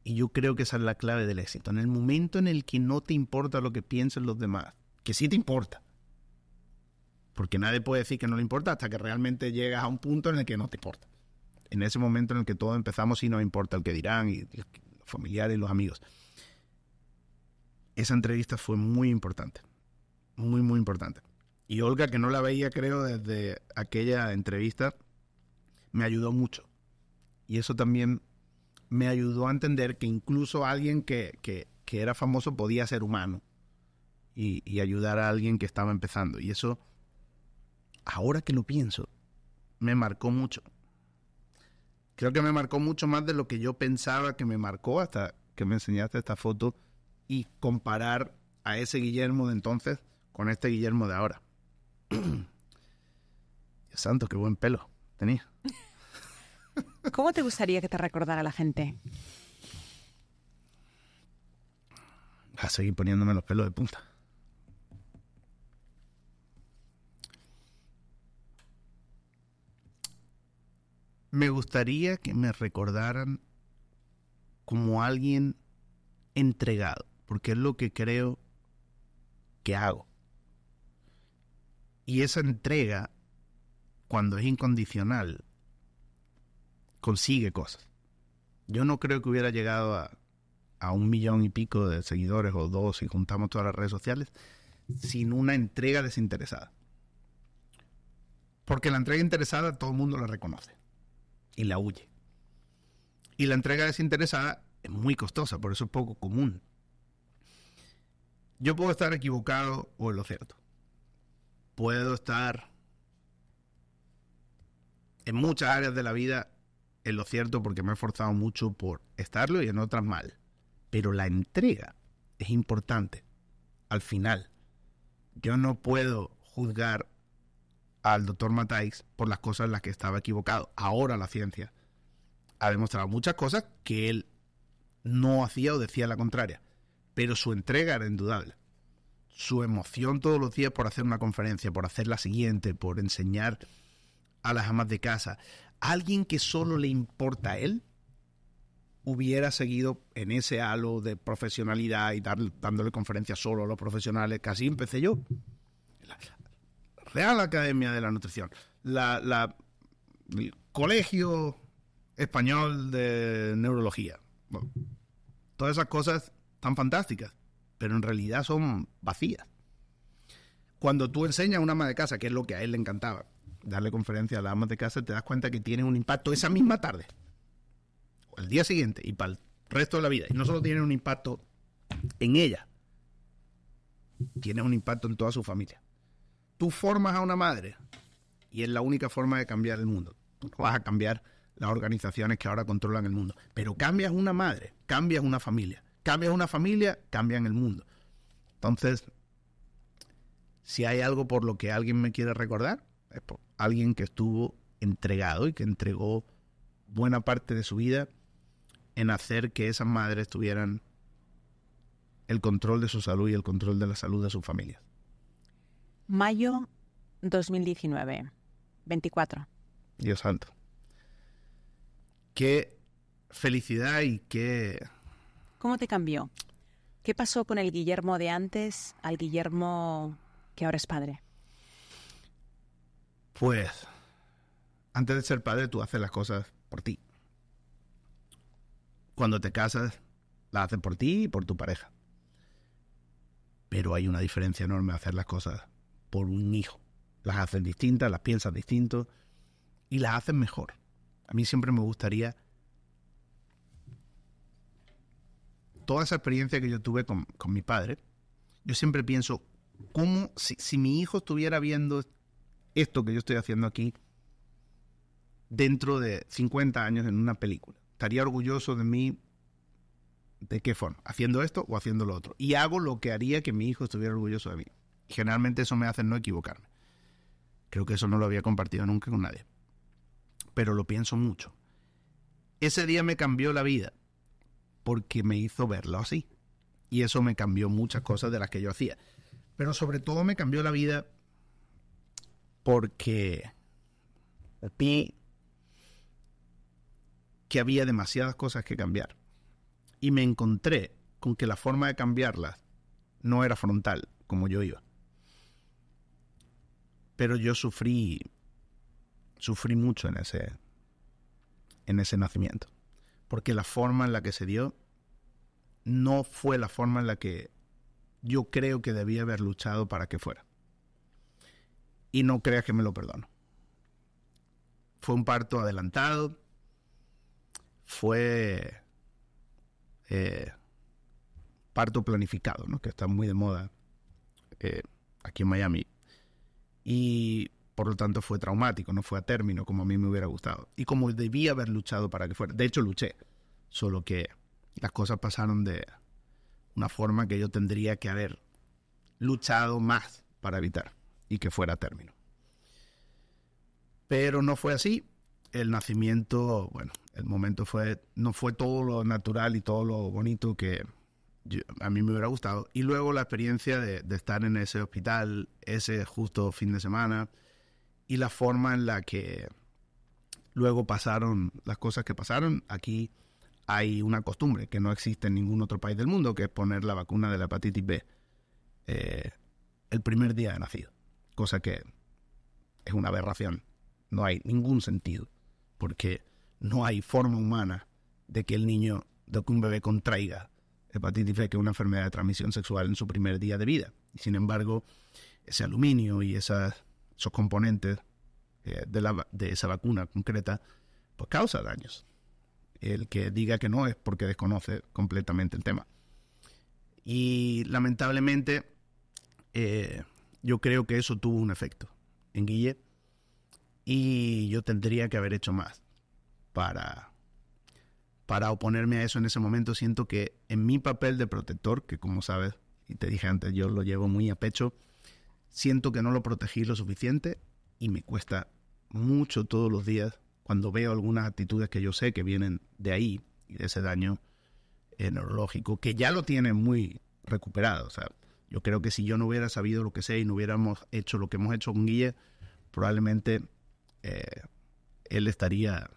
Y yo creo que esa es la clave del éxito. En el momento en el que no te importa lo que piensen los demás, que sí te importa, porque nadie puede decir que no le importa hasta que realmente llegas a un punto en el que no te importa en ese momento en el que todo empezamos y no importa el que dirán, y, los familiares, los amigos. Esa entrevista fue muy importante, muy, muy importante. Y Olga, que no la veía creo desde aquella entrevista, me ayudó mucho. Y eso también me ayudó a entender que incluso alguien que, que, era famoso podía ser humano y ayudar a alguien que estaba empezando. Y eso, ahora que lo pienso, me marcó mucho creo que me marcó mucho más de lo que yo pensaba que me marcó hasta que me enseñaste esta foto y comparar a ese Guillermo de entonces con este Guillermo de ahora. Dios santo, qué buen pelo tenía. ¿Cómo te gustaría que te recordara la gente? A seguir poniéndome los pelos de punta. Me gustaría que me recordaran como alguien entregado, porque es lo que creo que hago. Y esa entrega, cuando es incondicional, consigue cosas. Yo no creo que hubiera llegado a, un millón y pico de seguidores o dos si juntamos todas las redes sociales sin una entrega desinteresada. Porque la entrega interesada todo el mundo la reconoce y la huye. Y la entrega desinteresada es muy costosa, por eso es poco común. Yo puedo estar equivocado o en lo cierto. Puedo estar en muchas áreas de la vida en lo cierto porque me he esforzado mucho por estarlo y en otras mal. Pero la entrega es importante. Al final, yo no puedo juzgar al doctor Matáis por las cosas en las que estaba equivocado. Ahora la ciencia ha demostrado muchas cosas que él no hacía o decía la contraria, pero su entrega era indudable. Su emoción todos los días por hacer una conferencia, por hacer la siguiente, por enseñar a las amas de casa, alguien que solo le importa a él, hubiera seguido en ese halo de profesionalidad y dándole conferencias solo a los profesionales, Casi empecé yo. Real Academia de la Nutrición, la, el Colegio Español de Neurología. todas esas cosas están fantásticas, pero en realidad son vacías. Cuando tú enseñas a una ama de casa, que es lo que a él le encantaba, darle conferencia a la ama de casa, te das cuenta que tiene un impacto esa misma tarde, o el día siguiente, y para el resto de la vida. Y no solo tiene un impacto en ella, tiene un impacto en toda su familia tú formas a una madre y es la única forma de cambiar el mundo. Tú no vas a cambiar las organizaciones que ahora controlan el mundo, pero cambias una madre, cambias una familia, cambias una familia, cambian el mundo. Entonces, si hay algo por lo que alguien me quiere recordar, es por alguien que estuvo entregado y que entregó buena parte de su vida en hacer que esas madres tuvieran el control de su salud y el control de la salud de sus familias. Mayo 2019. 24. Dios santo. Qué felicidad y qué... ¿Cómo te cambió? ¿Qué pasó con el Guillermo de antes al Guillermo que ahora es padre? Pues, antes de ser padre tú haces las cosas por ti. Cuando te casas, las haces por ti y por tu pareja. Pero hay una diferencia enorme hacer las cosas por un hijo. Las hacen distintas, las piensan distinto y las hacen mejor. A mí siempre me gustaría toda esa experiencia que yo tuve con, mi padre, yo siempre pienso, ¿cómo si, si mi hijo estuviera viendo esto que yo estoy haciendo aquí dentro de 50 años en una película? ¿Estaría orgulloso de mí ¿De qué forma? ¿Haciendo esto o haciendo lo otro? Y hago lo que haría que mi hijo estuviera orgulloso de mí. Generalmente eso me hace no equivocarme. Creo que eso no lo había compartido nunca con nadie. Pero lo pienso mucho. Ese día me cambió la vida porque me hizo verlo así. Y eso me cambió muchas cosas de las que yo hacía. Pero sobre todo me cambió la vida porque vi que había demasiadas cosas que cambiar. Y me encontré con que la forma de cambiarlas no era frontal, como yo iba. Pero yo sufrí, sufrí mucho en ese, en ese nacimiento, porque la forma en la que se dio no fue la forma en la que yo creo que debía haber luchado para que fuera. Y no creas que me lo perdono. Fue un parto adelantado, fue eh, parto planificado, ¿no? que está muy de moda eh, aquí en Miami y por lo tanto fue traumático, no fue a término como a mí me hubiera gustado y como debía haber luchado para que fuera. De hecho luché, solo que las cosas pasaron de una forma que yo tendría que haber luchado más para evitar y que fuera a término. Pero no fue así. El nacimiento, bueno, el momento fue no fue todo lo natural y todo lo bonito que a mí me hubiera gustado. Y luego la experiencia de, estar en ese hospital ese justo fin de semana y la forma en la que luego pasaron las cosas que pasaron. Aquí hay una costumbre que no existe en ningún otro país del mundo, que es poner la vacuna de la hepatitis B eh, el primer día de nacido. Cosa que es una aberración. No hay ningún sentido. Porque no hay forma humana de que el niño, de que un bebé contraiga hepatitis B, que es una enfermedad de transmisión sexual en su primer día de vida. sin embargo, ese aluminio y esos componentes eh, de, esa vacuna concreta, pues causa daños. El que diga que no es porque desconoce completamente el tema. Y lamentablemente, eh, yo creo que eso tuvo un efecto en Guille. Y yo tendría que haber hecho más para para oponerme a eso en ese momento. Siento que en mi papel de protector, que como sabes, y te dije antes, yo lo llevo muy a pecho, siento que no lo protegí lo suficiente y me cuesta mucho todos los días cuando veo algunas actitudes que yo sé que vienen de ahí y de ese daño neurológico, que ya lo tiene muy recuperado. O sea, yo creo que si yo no hubiera sabido lo que sé y no hubiéramos hecho lo que hemos hecho con Guille, probablemente eh, él estaría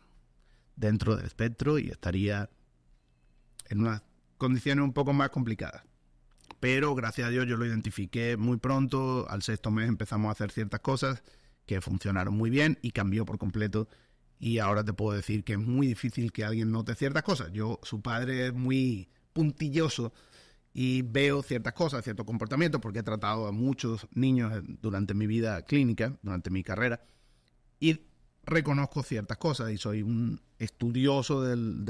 dentro del espectro y estaría en unas condiciones un poco más complicadas. Pero gracias a Dios yo lo identifiqué muy pronto, al sexto mes empezamos a hacer ciertas cosas que funcionaron muy bien y cambió por completo. Y ahora te puedo decir que es muy difícil que alguien note ciertas cosas. Yo, su padre es muy puntilloso y veo ciertas cosas, cierto comportamiento porque he tratado a muchos niños durante mi vida clínica, durante mi carrera. Y reconozco ciertas cosas y soy un estudioso del,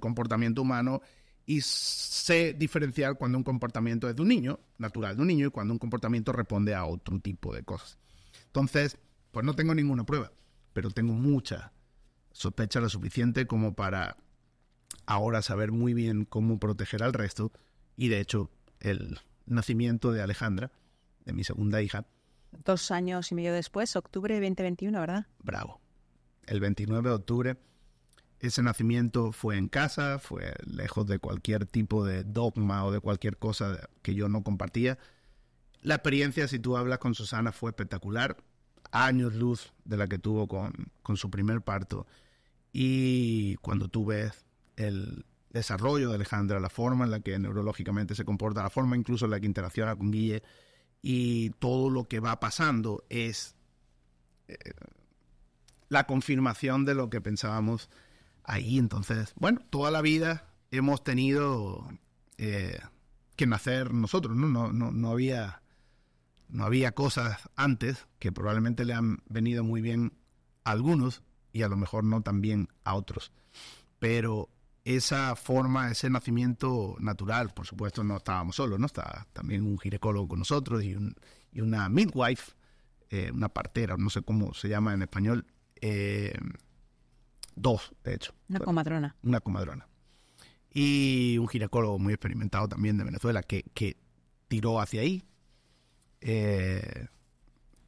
comportamiento humano y sé diferenciar cuando un comportamiento es de un niño, natural de un niño, y cuando un comportamiento responde a otro tipo de cosas. Entonces, pues no tengo ninguna prueba, pero tengo mucha sospecha lo suficiente como para ahora saber muy bien cómo proteger al resto. Y de hecho, el nacimiento de Alejandra, de mi segunda hija. Dos años y medio después, octubre de 2021, ¿verdad? Bravo el 29 de octubre. Ese nacimiento fue en casa, fue lejos de cualquier tipo de dogma o de cualquier cosa que yo no compartía. La experiencia, si tú hablas con Susana, fue espectacular. Años luz de la que tuvo con, su primer parto. Y cuando tú ves el desarrollo de Alejandra, la forma en la que neurológicamente se comporta, la forma incluso en la que interacciona con Guille y todo lo que va pasando es eh, la confirmación de lo que pensábamos ahí. Entonces, bueno, toda la vida hemos tenido eh, que nacer nosotros, ¿no? No, ¿no? había, no había cosas antes que probablemente le han venido muy bien a algunos y a lo mejor no tan bien a otros. Pero esa forma, ese nacimiento natural, por supuesto no estábamos solos, ¿no? Está también un ginecólogo con nosotros y, una midwife, eh, una partera, no sé cómo se llama en español, eh, dos, de hecho. Una comadrona. Una comadrona. Y un ginecólogo muy experimentado también de Venezuela que, tiró hacia ahí. Eh,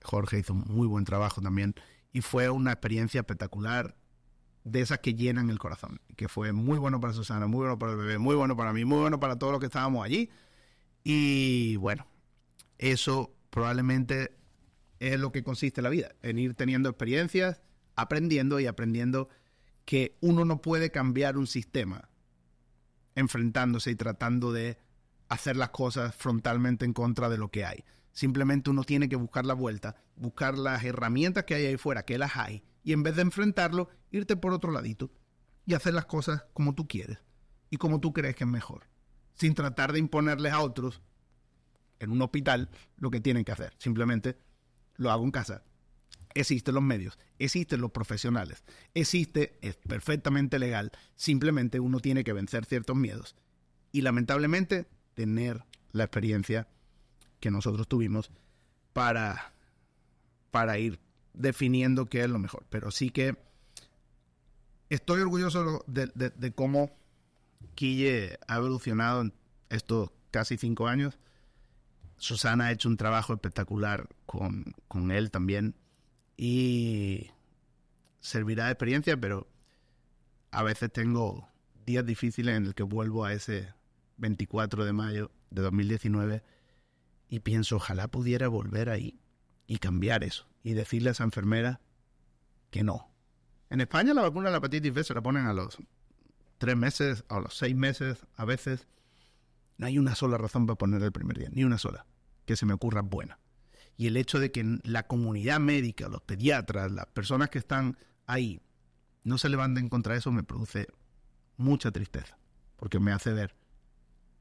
Jorge hizo muy buen trabajo también. Y fue una experiencia espectacular de esas que llenan el corazón. Que fue muy bueno para Susana, muy bueno para el bebé, muy bueno para mí, muy bueno para todos los que estábamos allí. Y bueno, eso probablemente es lo que consiste la vida, en ir teniendo experiencias aprendiendo y aprendiendo que uno no puede cambiar un sistema enfrentándose y tratando de hacer las cosas frontalmente en contra de lo que hay. Simplemente uno tiene que buscar la vuelta, buscar las herramientas que hay ahí fuera, que las hay, y en vez de enfrentarlo, irte por otro ladito y hacer las cosas como tú quieres y como tú crees que es mejor, sin tratar de imponerles a otros en un hospital lo que tienen que hacer. Simplemente lo hago en casa, existen los medios, existen los profesionales, existe, es perfectamente legal, simplemente uno tiene que vencer ciertos miedos y lamentablemente tener la experiencia que nosotros tuvimos para, para ir definiendo qué es lo mejor. Pero sí que estoy orgulloso de, cómo Quille ha evolucionado en estos casi cinco años. Susana ha hecho un trabajo espectacular con, con él también y servirá de experiencia, pero a veces tengo días difíciles en el que vuelvo a ese 24 de mayo de 2019 y pienso, ojalá pudiera volver ahí y cambiar eso y decirle a esa enfermera que no. En España la vacuna de la hepatitis B se la ponen a los tres meses, a los seis meses, a veces. No hay una sola razón para poner el primer día, ni una sola, que se me ocurra buena y el hecho de que la comunidad médica, los pediatras, las personas que están ahí, no se levanten contra eso me produce mucha tristeza, porque me hace ver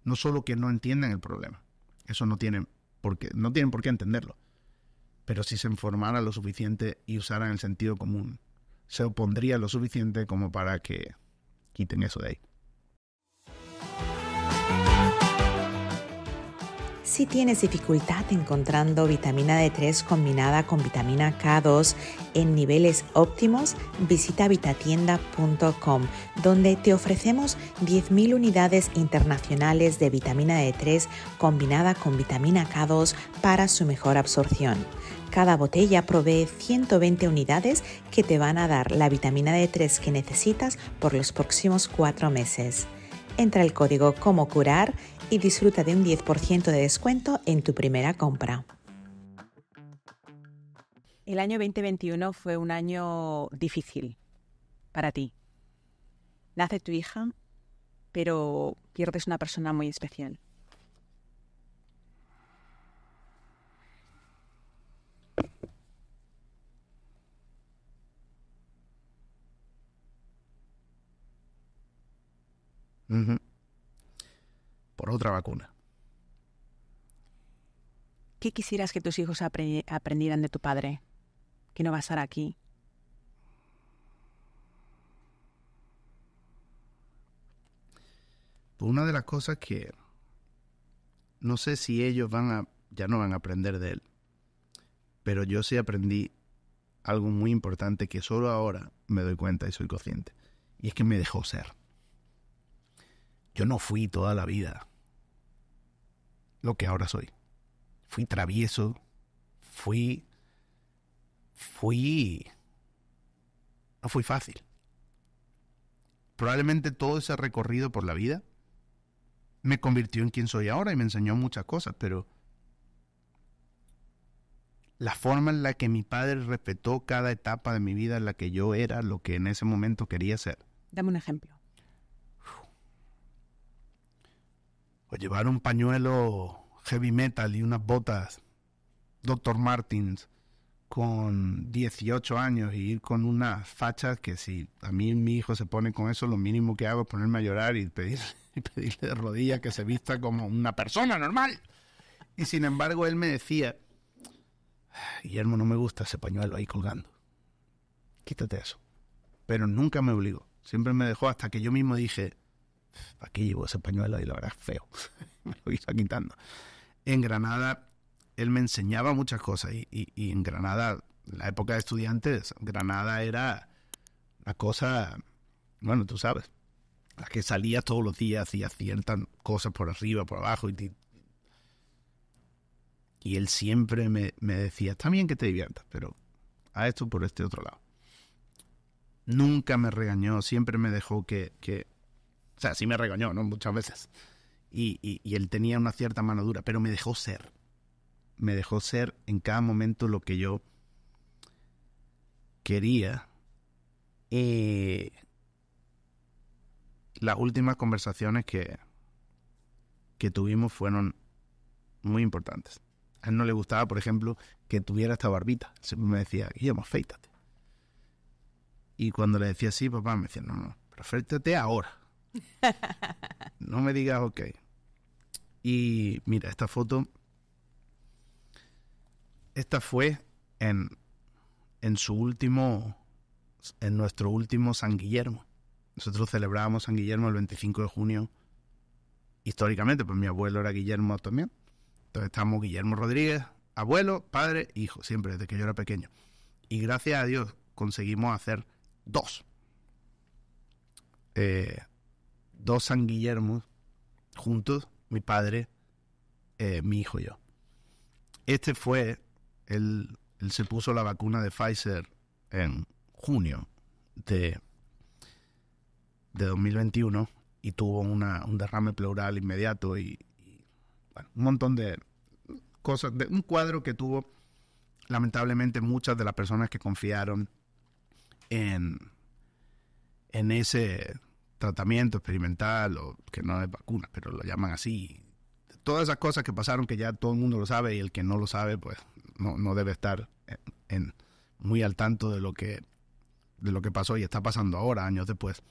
no solo que no entienden el problema, eso no tienen por qué, no tienen por qué entenderlo, pero si se informaran lo suficiente y usaran el sentido común, se opondría lo suficiente como para que quiten eso de ahí. Si tienes dificultad encontrando vitamina D3 combinada con vitamina K2 en niveles óptimos, visita vitatienda.com, donde te ofrecemos 10.000 unidades internacionales de vitamina D3 combinada con vitamina K2 para su mejor absorción. Cada botella provee 120 unidades que te van a dar la vitamina D3 que necesitas por los próximos 4 meses. Entra el código como curar y disfruta de un 10% de descuento en tu primera compra. El año 2021 fue un año difícil para ti. Nace tu hija, pero pierdes una persona muy especial por otra vacuna. ¿Qué quisieras que tus hijos aprendieran de tu padre? Que no va a estar aquí. Pues una de las cosas que no sé si ellos van a, ya no van a aprender de él, pero yo sí aprendí algo muy importante que solo ahora me doy cuenta y soy consciente, y es que me dejó ser. Yo no fui toda la vida lo que ahora soy. Fui travieso, fui, fui, no fui fácil. Probablemente todo ese recorrido por la vida me convirtió en quien soy ahora y me enseñó muchas cosas, pero la forma en la que mi padre respetó cada etapa de mi vida en la que yo era lo que en ese momento quería ser. Dame un ejemplo. O llevar un pañuelo heavy metal y unas botas Dr. Martins con 18 años y ir con unas fachas que si a mí mi hijo se pone con eso, lo mínimo que hago es ponerme a llorar y pedirle, y pedirle de rodillas que se vista como una persona normal. Y sin embargo él me decía, Guillermo, no me gusta ese pañuelo ahí colgando. Quítate eso. Pero nunca me obligó. Siempre me dejó hasta que yo mismo dije, Aquí qué llevo ese pañuelo? Y la verdad es feo. me lo iba quitando. En Granada, él me enseñaba muchas cosas. Y, en Granada, en la época de estudiantes, Granada era la cosa, bueno, tú sabes, la que salías todos los días, hacía ciertas cosas por arriba, por abajo. Y, y él siempre me, decía, está bien que te diviertas, pero a esto por este otro lado. Nunca me regañó, siempre me dejó que o sea, sí me regañó, ¿no? Muchas veces. Y, él tenía una cierta mano dura, pero me dejó ser. Me dejó ser en cada momento lo que yo quería. Eh, las últimas conversaciones que, que tuvimos fueron muy importantes. A él no le gustaba, por ejemplo, que tuviera esta barbita. Siempre me decía, Guillermo, afeítate. Y cuando le decía sí, papá me decía, no, no, pero ahora. No me digas ok. Y mira, esta foto. Esta fue en, en su último. En nuestro último San Guillermo. Nosotros celebrábamos San Guillermo el 25 de junio. Históricamente, pues mi abuelo era Guillermo también. Entonces estamos Guillermo Rodríguez, abuelo, padre, hijo, siempre desde que yo era pequeño. Y gracias a Dios conseguimos hacer dos. Eh, dos San Guillermo juntos, mi padre, eh, mi hijo y yo. Este fue, él, se puso la vacuna de Pfizer en junio de, de 2021 y tuvo un derrame pleural inmediato y, un montón de cosas, de un cuadro que tuvo lamentablemente muchas de las personas que confiaron en, en ese tratamiento experimental, o que no es vacuna, pero lo llaman así. Todas esas cosas que pasaron que ya todo el mundo lo sabe y el que no lo sabe, pues no, debe estar muy al tanto de lo, que, de lo que pasó y está pasando ahora, años después.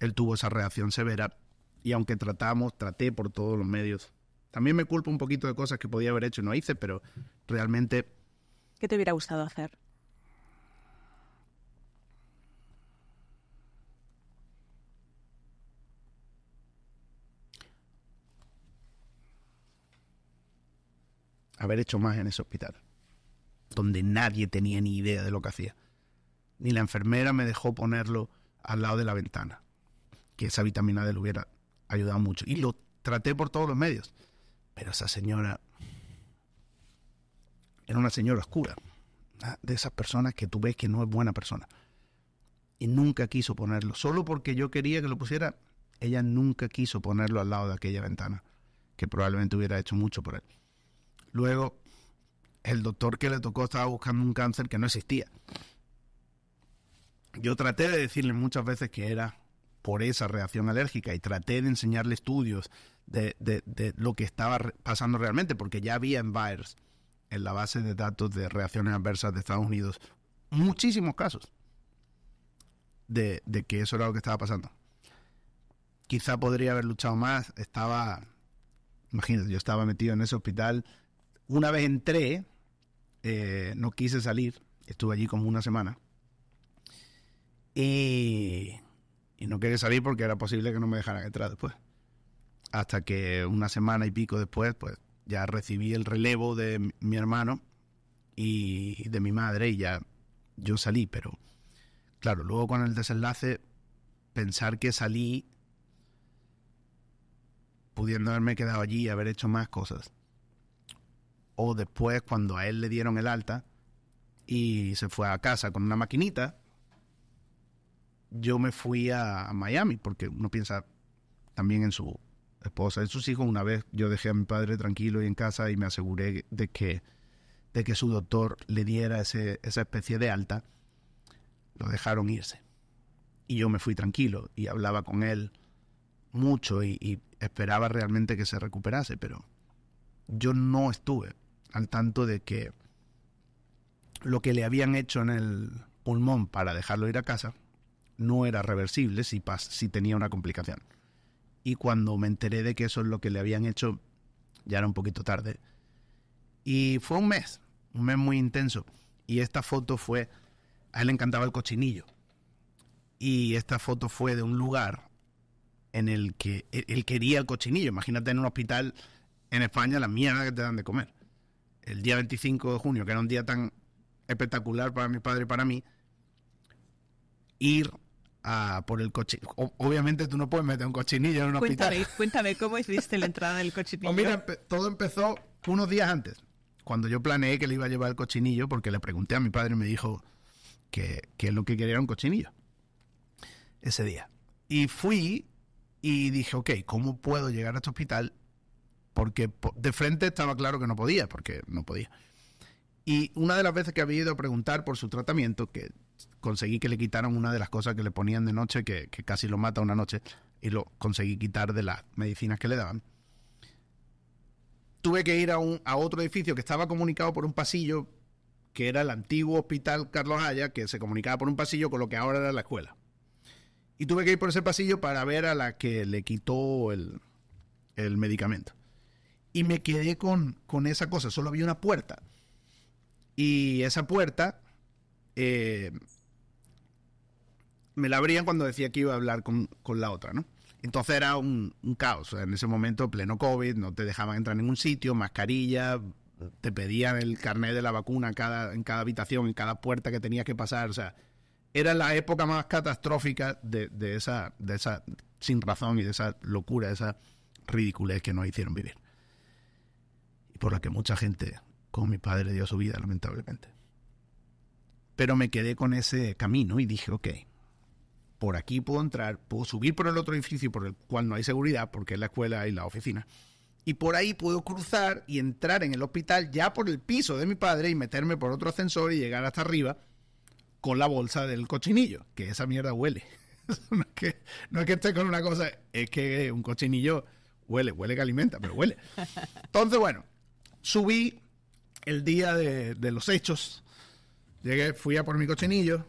Él tuvo esa reacción severa y aunque tratamos, traté por todos los medios. También me culpo un poquito de cosas que podía haber hecho y no hice, pero realmente... ¿Qué te hubiera gustado hacer? haber hecho más en ese hospital, donde nadie tenía ni idea de lo que hacía. Ni la enfermera me dejó ponerlo al lado de la ventana, que esa vitamina D le hubiera ayudado mucho. Y lo traté por todos los medios, pero esa señora era una señora oscura, de esas personas que tú ves que no es buena persona. Y nunca quiso ponerlo, solo porque yo quería que lo pusiera, ella nunca quiso ponerlo al lado de aquella ventana, que probablemente hubiera hecho mucho por él. Luego, el doctor que le tocó estaba buscando un cáncer que no existía. Yo traté de decirle muchas veces que era por esa reacción alérgica y traté de enseñarle estudios de, de, lo que estaba pasando realmente, porque ya había en VIRES, en la base de datos de reacciones adversas de Estados Unidos, muchísimos casos de, de que eso era lo que estaba pasando. Quizá podría haber luchado más, estaba, imagínate, yo estaba metido en ese hospital una vez entré, eh, no quise salir, estuve allí como una semana. Y, y no quería salir porque era posible que no me dejaran entrar después. Hasta que una semana y pico después, pues ya recibí el relevo de mi hermano y de mi madre y ya yo salí, pero claro, luego con el desenlace, pensar que salí pudiendo haberme quedado allí y haber hecho más cosas o después cuando a él le dieron el alta y se fue a casa con una maquinita, yo me fui a, Miami porque uno piensa también en su esposa, en sus hijos. Una vez yo dejé a mi padre tranquilo y en casa y me aseguré de que, de que su doctor le diera esa especie de alta, lo dejaron irse. Y yo me fui tranquilo y hablaba con él mucho y esperaba realmente que se recuperase, pero yo no estuve al tanto de que lo que le habían hecho en el pulmón para dejarlo ir a casa no era reversible si, si tenía una complicación. Y cuando me enteré de que eso es lo que le habían hecho, ya era un poquito tarde. Y fue un mes, un mes muy intenso. Y esta foto fue, a él le encantaba el cochinillo. Y esta foto fue de un lugar en el que e-, él quería el cochinillo. Imagínate en un hospital en España la mierda que te dan de comer el día 25 de junio, que era un día tan espectacular para mi padre y para mí, ir a por el coche. obviamente tú no puedes meter un cochinillo en un hospital. Cuéntame, cuéntame cómo hiciste la entrada del pues cochinillo. mira, todo empezó unos días antes, cuando yo planeé que le iba a llevar el cochinillo, porque le pregunté a mi padre y me dijo que, que lo que quería era un cochinillo ese día. Y fui y dije, ok, ¿cómo puedo llegar a este hospital porque de frente estaba claro que no podía, porque no podía. Y una de las veces que había ido a preguntar por su tratamiento, que conseguí que le quitaran una de las cosas que le ponían de noche, que, casi lo mata una noche, y lo conseguí quitar de las medicinas que le daban, tuve que ir a, un, a otro edificio que estaba comunicado por un pasillo, que era el antiguo hospital Carlos Haya, que se comunicaba por un pasillo con lo que ahora era la escuela. Y tuve que ir por ese pasillo para ver a la que le quitó el, el medicamento y me quedé con, esa cosa, solo había una puerta. Y esa puerta eh, me la abrían cuando decía que iba a hablar con, la otra, ¿no? Entonces era un, caos. en ese momento, pleno COVID, no te dejaban entrar en ningún sitio, mascarilla, te pedían el carnet de la vacuna cada, en cada habitación, en cada puerta que tenías que pasar. sea, era la época más catastrófica de, esa, de esa sin razón y de esa locura, de esa ridiculez que nos hicieron vivir por la que mucha gente con mi padre dio su vida, lamentablemente. Pero me quedé con ese camino y dije, ok, por aquí puedo entrar, puedo subir por el otro edificio por el cual no hay seguridad, porque es la escuela y la oficina. Y por ahí puedo cruzar y entrar en el hospital ya por el piso de mi padre y meterme por otro ascensor y llegar hasta arriba con la bolsa del cochinillo, que esa mierda huele. no, es que, no es que esté con una cosa, es que un cochinillo huele, huele que alimenta, pero huele. Entonces, bueno, subí el día de, los hechos. Llegué, fui a por mi cochinillo.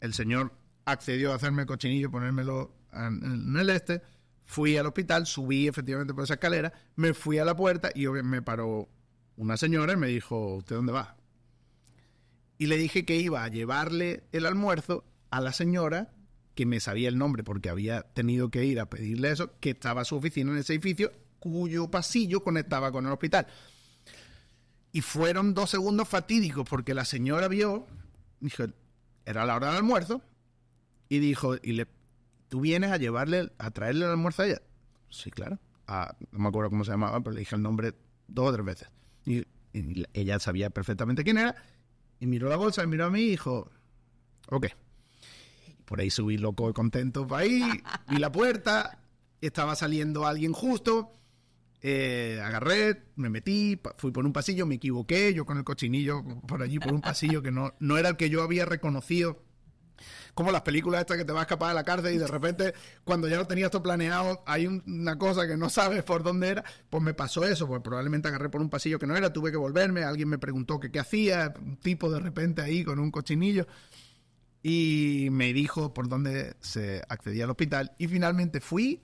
El señor accedió a hacerme el cochinillo, ponérmelo en el este. Fui al hospital, subí efectivamente por esa escalera, me fui a la puerta y me paró una señora y me dijo, ¿usted dónde va? Y le dije que iba a llevarle el almuerzo a la señora que me sabía el nombre porque había tenido que ir a pedirle eso, que estaba su oficina en ese edificio cuyo pasillo conectaba con el hospital. Y fueron dos segundos fatídicos porque la señora vio, dijo, era la hora del almuerzo, y dijo, y le, ¿tú vienes a llevarle, a traerle el almuerzo a ella? Sí, claro. Ah, no me acuerdo cómo se llamaba, pero le dije el nombre dos o tres veces. Y, ella sabía perfectamente quién era, y miró la bolsa, y miró a mí y dijo, ok. Por ahí subí loco y contento para ahí, vi la puerta, estaba saliendo alguien justo eh, agarré, me metí, fui por un pasillo, me equivoqué, yo con el cochinillo por allí, por un pasillo que no, no era el que yo había reconocido. Como las películas estas que te vas a escapar de la cárcel y de repente, cuando ya lo tenías todo planeado, hay una cosa que no sabes por dónde era. Pues me pasó eso, pues probablemente agarré por un pasillo que no era, tuve que volverme, alguien me preguntó qué hacía, un tipo de repente ahí con un cochinillo. Y me dijo por dónde se accedía al hospital. Y finalmente fui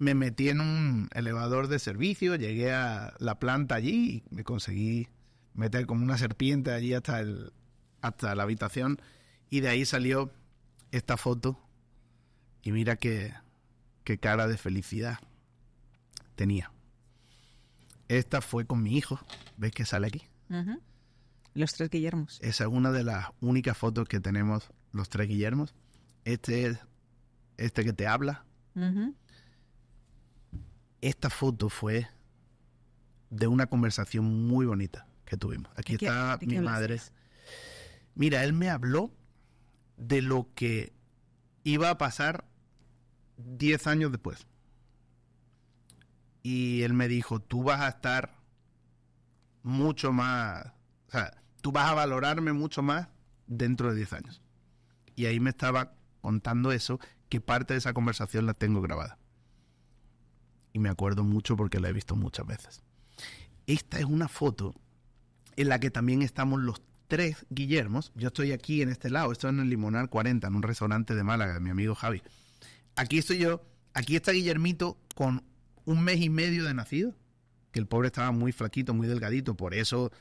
me metí en un elevador de servicio, llegué a la planta allí y me conseguí meter como una serpiente allí hasta, el, hasta la habitación y de ahí salió esta foto y mira qué, qué cara de felicidad tenía. Esta fue con mi hijo, ¿ves que sale aquí? Los tres Guillermos. Esa es una de las únicas fotos que tenemos los tres Guillermos. Este es este que te habla. Esta foto fue de una conversación muy bonita que tuvimos. Aquí está mi madre. Mira, él me habló de lo que iba a pasar 10 años después. Y él me dijo, tú vas a estar mucho más, o sea, tú vas a valorarme mucho más dentro de 10 años. Y ahí me estaba contando eso, que parte de esa conversación la tengo grabada y me acuerdo mucho porque la he visto muchas veces. Esta es una foto en la que también estamos los tres Guillermos. Yo estoy aquí en este lado, estoy en el Limonar 40, en un restaurante de Málaga, de mi amigo Javi. Aquí estoy yo, aquí está Guillermito con un mes y medio de nacido, que el pobre estaba muy flaquito, muy delgadito, por eso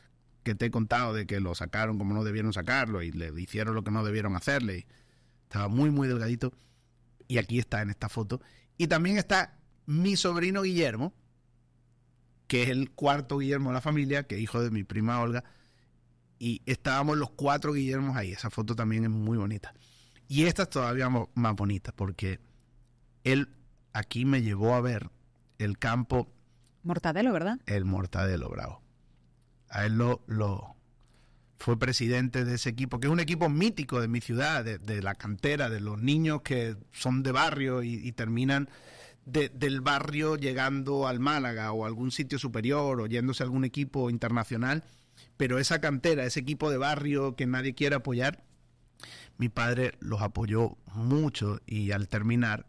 que te he contado de que lo sacaron como no debieron sacarlo y le hicieron lo que no debieron hacerle. Estaba muy, muy delgadito. Y aquí está en esta foto. Y también está mi sobrino Guillermo, que es el cuarto Guillermo de la familia, que es hijo de mi prima Olga, y estábamos los cuatro Guillermos ahí. Esa foto también es muy bonita. Y esta es todavía más bonita, porque él aquí me llevó a ver el campo. Mortadelo, ¿verdad? El Mortadelo Bravo. A él lo, lo fue presidente de ese equipo, que es un equipo mítico de mi ciudad, de, la cantera, de los niños que son de barrio y terminan del barrio llegando al Málaga o algún sitio superior o yéndose a algún equipo internacional, pero esa cantera, ese equipo de barrio que nadie quiere apoyar, mi padre los apoyó mucho y al terminar,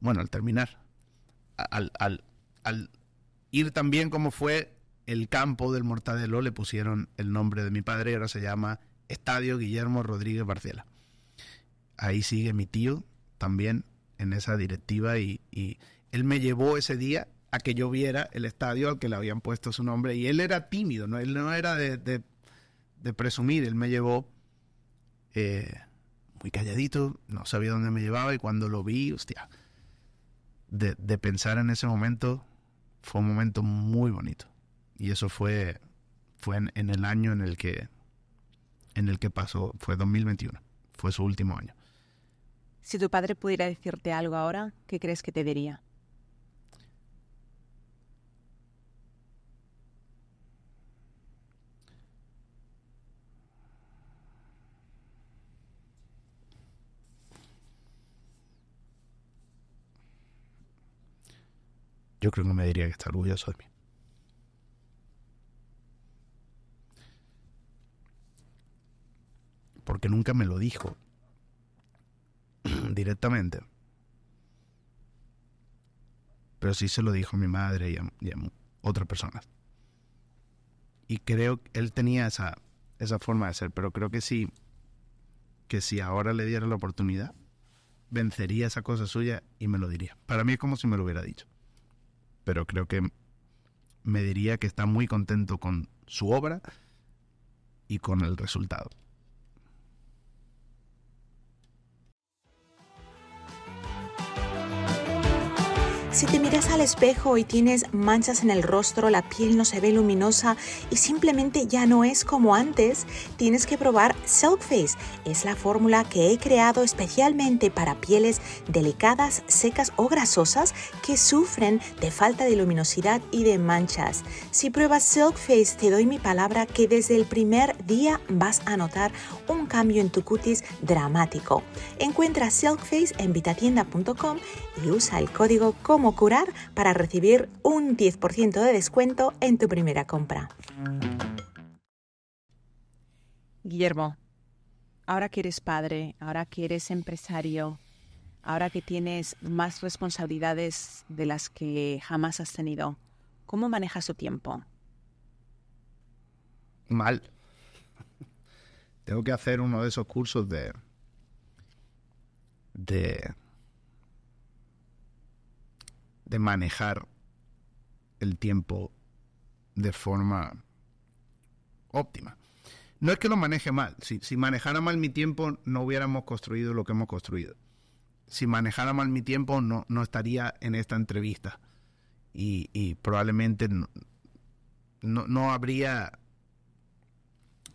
bueno, al terminar, al, al, al ir también como fue el campo del Mortadelo, le pusieron el nombre de mi padre y ahora se llama Estadio Guillermo Rodríguez Barcela. Ahí sigue mi tío también en esa directiva y, él me llevó ese día a que yo viera el estadio al que le habían puesto su nombre. Y él era tímido, no, él no era de, presumir. Él me llevó eh, muy calladito, no sabía dónde me llevaba. Y cuando lo vi, hostia, de, pensar en ese momento, fue un momento muy bonito. Y eso fue, fue en, el año en el que en el que pasó, fue 2021, fue su último año. Si tu padre pudiera decirte algo ahora, ¿qué crees que te diría? Yo creo que me diría que está orgulloso de mí. Porque nunca me lo dijo directamente. Pero sí se lo dijo a mi madre y a, otras personas. Y creo que él tenía esa, esa forma de ser, pero creo que sí, que si ahora le diera la oportunidad, vencería esa cosa suya y me lo diría. Para mí es como si me lo hubiera dicho. Pero creo que me diría que está muy contento con su obra y con el resultado. Si te miras al espejo y tienes manchas en el rostro, la piel no se ve luminosa y simplemente ya no es como antes, tienes que probar Silk Face. Es la fórmula que he creado especialmente para pieles delicadas, secas o grasosas que sufren de falta de luminosidad y de manchas. Si pruebas Silk Face, te doy mi palabra que desde el primer día vas a notar un cambio en tu cutis dramático. Encuentra Silk Face en vitatienda.com y usa el código como curar para recibir un 10% de descuento en tu primera compra. Guillermo, ahora que eres padre, ahora que eres empresario, ahora que tienes más responsabilidades de las que jamás has tenido, ¿cómo manejas tu tiempo? Mal. Tengo que hacer uno de esos cursos de... de... de manejar el tiempo de forma óptima. No es que lo maneje mal, si, si manejara mal mi tiempo no hubiéramos construido lo que hemos construido si manejara mal mi tiempo, no, no estaría en esta entrevista. Y, probablemente no, habría.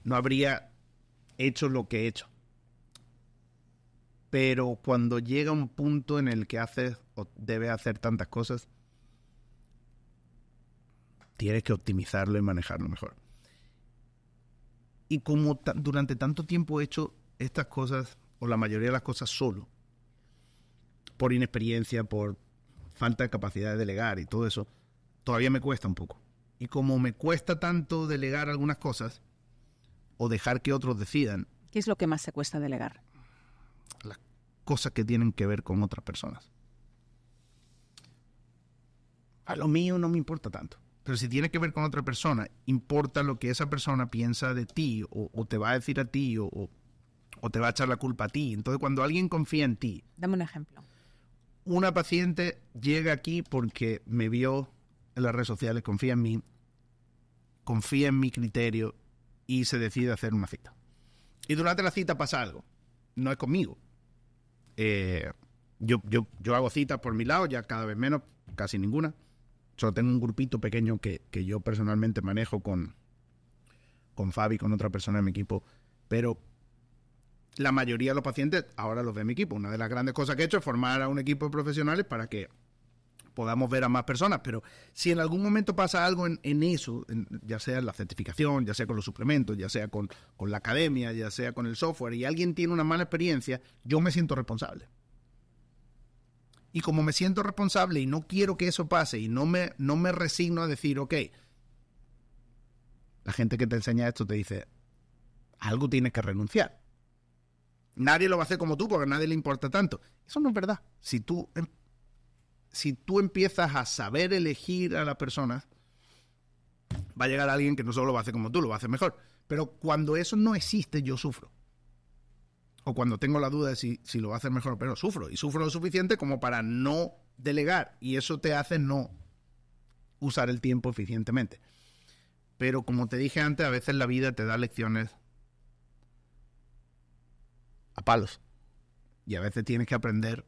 No habría hecho lo que he hecho. Pero cuando llega un punto en el que haces o debes hacer tantas cosas, tienes que optimizarlo y manejarlo mejor. Y como durante tanto tiempo he hecho estas cosas, o la mayoría de las cosas solo, por inexperiencia, por falta de capacidad de delegar y todo eso, todavía me cuesta un poco. Y como me cuesta tanto delegar algunas cosas o dejar que otros decidan. ¿Qué es lo que más se cuesta delegar? Las cosas que tienen que ver con otras personas. A lo mío no me importa tanto. Pero si tiene que ver con otra persona, importa lo que esa persona piensa de ti o, te va a decir a ti o te va a echar la culpa a ti. Entonces cuando alguien confía en ti... Dame un ejemplo una paciente llega aquí porque me vio en las redes sociales, confía en mí, confía en mi criterio y se decide hacer una cita. Y durante la cita pasa algo. No es conmigo. Eh, yo, yo, yo, hago citas por mi lado, ya cada vez menos, casi ninguna. Solo tengo un grupito pequeño que, yo personalmente manejo con, con Fabi, con otra persona de mi equipo. Pero la mayoría de los pacientes ahora los ve mi equipo. Una de las grandes cosas que he hecho es formar a un equipo de profesionales para que podamos ver a más personas, pero si en algún momento pasa algo en, eso, ya sea en la certificación, ya sea con los suplementos, ya sea con, la academia, ya sea con el software, y alguien tiene una mala experiencia, yo me siento responsable. Y como me siento responsable y no quiero que eso pase y no me, no me resigno a decir, ok, la gente que te enseña esto te dice, algo tienes que renunciar nadie lo va a hacer como tú porque a nadie le importa tanto. Eso no es verdad. Si tú, em, si tú empiezas a saber elegir a las personas, va a llegar alguien que no solo lo va a hacer como tú, lo va a hacer mejor. Pero cuando eso no existe, yo sufro. O cuando tengo la duda de si, si lo va a hacer mejor, pero sufro. Y sufro lo suficiente como para no delegar. Y eso te hace no usar el tiempo eficientemente. Pero como te dije antes, a veces la vida te da lecciones a palos. Y a veces tienes que aprender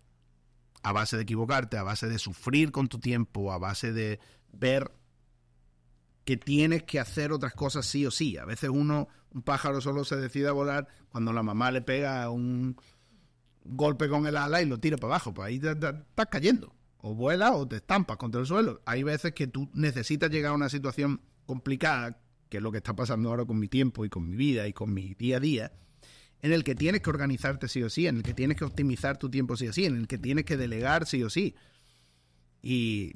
a base de equivocarte, a base de sufrir con tu tiempo, a base de ver que tienes que hacer otras cosas sí o sí. A veces uno, un pájaro solo se decide a volar cuando la mamá le pega un golpe con el ala y lo tira para abajo, pues ahí estás cayendo. O vuela o te estampas contra el suelo. Hay veces que tú necesitas llegar a una situación complicada, que es lo que está pasando ahora con mi tiempo y con mi vida y con mi día a día, en el que tienes que organizarte sí o sí, en el que tienes que optimizar tu tiempo sí o sí, en el que tienes que delegar sí o sí. Y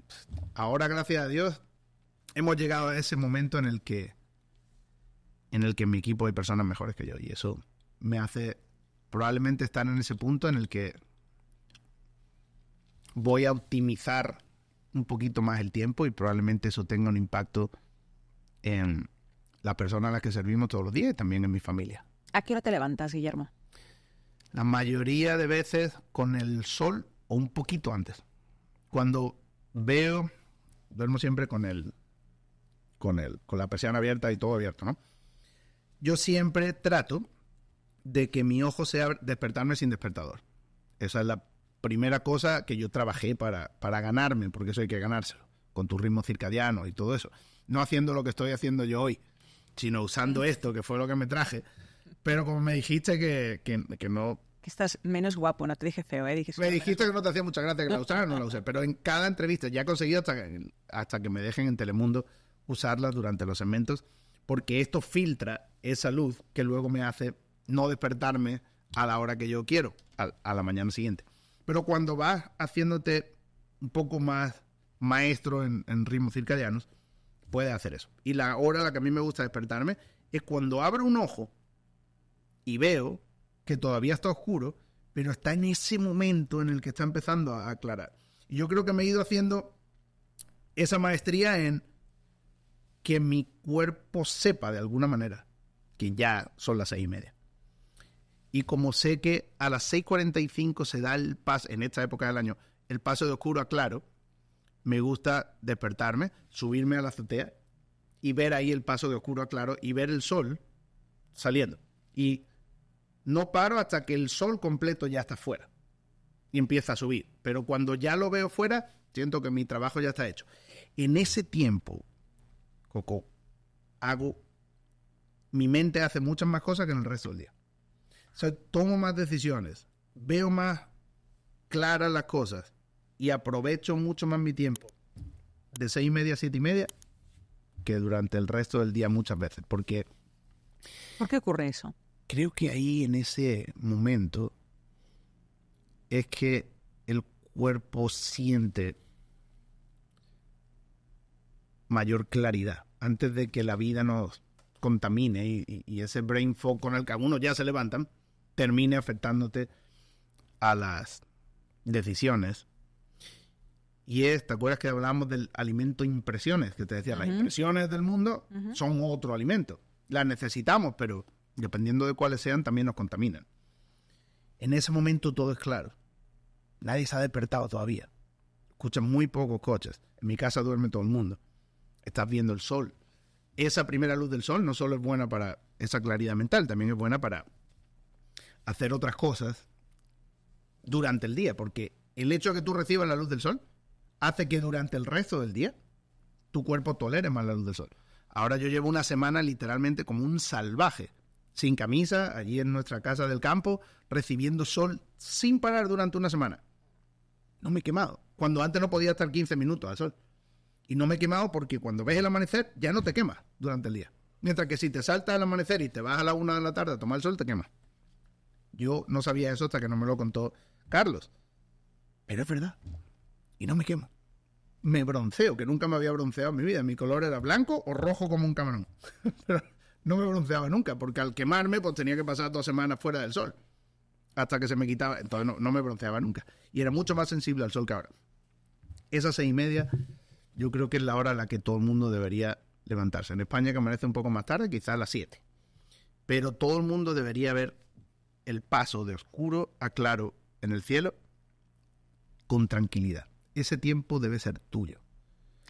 ahora, gracias a Dios, hemos llegado a ese momento en el que en el que mi equipo hay personas mejores que yo y eso me hace probablemente estar en ese punto en el que voy a optimizar un poquito más el tiempo y probablemente eso tenga un impacto en la persona a la que servimos todos los días y también en mi familia. ¿A qué hora te levantas, Guillermo? La mayoría de veces con el sol o un poquito antes. Cuando veo, duermo siempre con el, con el, con la persiana abierta y todo abierto, ¿no? Yo siempre trato de que mi ojo sea despertarme sin despertador. Esa es la primera cosa que yo trabajé para, para ganarme, porque eso hay que ganárselo, con tu ritmo circadiano y todo eso. No haciendo lo que estoy haciendo yo hoy, sino usando mm. esto, que fue lo que me traje pero como me dijiste que, no que estás menos guapo, no te dije feo, ¿eh? me dijiste que no te hacía mucha gracia que la usara, no la usé, pero en cada entrevista, ya he conseguido hasta que, hasta que me dejen en Telemundo usarla durante los segmentos, porque esto filtra esa luz que luego me hace no despertarme a la hora que yo quiero, a, la mañana siguiente. Pero cuando vas haciéndote un poco más maestro en, en ritmos circadianos, puedes hacer eso. Y la hora a la que a mí me gusta despertarme es cuando abro un ojo y veo que todavía está oscuro, pero está en ese momento en el que está empezando a aclarar. yo creo que me he ido haciendo esa maestría en que mi cuerpo sepa de alguna manera que ya son las seis y media. Y como sé que a las cinco se da el paso, en esta época del año, el paso de oscuro a claro, me gusta despertarme, subirme a la azotea y ver ahí el paso de oscuro a claro y ver el sol saliendo. Y no paro hasta que el sol completo ya está fuera y empieza a subir. Pero cuando ya lo veo fuera, siento que mi trabajo ya está hecho. En ese tiempo, Coco, hago. Mi mente hace muchas más cosas que en el resto del día. tomo más decisiones, veo más claras las cosas y aprovecho mucho más mi tiempo de seis y media a siete y media que durante el resto del día muchas veces. Porque. ¿Por qué ocurre eso? creo que ahí en ese momento es que el cuerpo siente mayor claridad antes de que la vida nos contamine y, ese brain fog con el que algunos ya se levantan termine afectándote a las decisiones. Y es, ¿te acuerdas que hablamos del alimento impresiones? Que te decía, las impresiones del mundo son otro alimento. Las necesitamos, pero dependiendo de cuáles sean, también nos contaminan. En ese momento todo es claro. Nadie se ha despertado todavía. Escuchan muy pocos coches. En mi casa duerme todo el mundo. Estás viendo el sol. Esa primera luz del sol no solo es buena para esa claridad mental, también es buena para hacer otras cosas durante el día, porque el hecho de que tú recibas la luz del sol hace que durante el resto del día tu cuerpo tolere más la luz del sol. Ahora yo llevo una semana literalmente como un salvaje sin camisa, allí en nuestra casa del campo, recibiendo sol sin parar durante una semana. No me he quemado, cuando antes no podía estar 15 minutos al sol. Y no me he quemado porque cuando ves el amanecer ya no te quemas durante el día. Mientras que si te saltas al amanecer y te vas a la una de la tarde a tomar el sol, te quemas. Yo no sabía eso hasta que no me lo contó Carlos. Pero es verdad. Y no me quemo. Me bronceo, que nunca me había bronceado en mi vida. Mi color era blanco o rojo como un camarón. no me bronceaba nunca, porque al quemarme, pues tenía que pasar dos semanas fuera del sol. Hasta que se me quitaba. Entonces no, no me bronceaba nunca. Y era mucho más sensible al sol que ahora. Esas seis y media, yo creo que es la hora a la que todo el mundo debería levantarse. En España que amanece un poco más tarde, quizás a las siete. Pero todo el mundo debería ver el paso de oscuro a claro en el cielo con tranquilidad. Ese tiempo debe ser tuyo.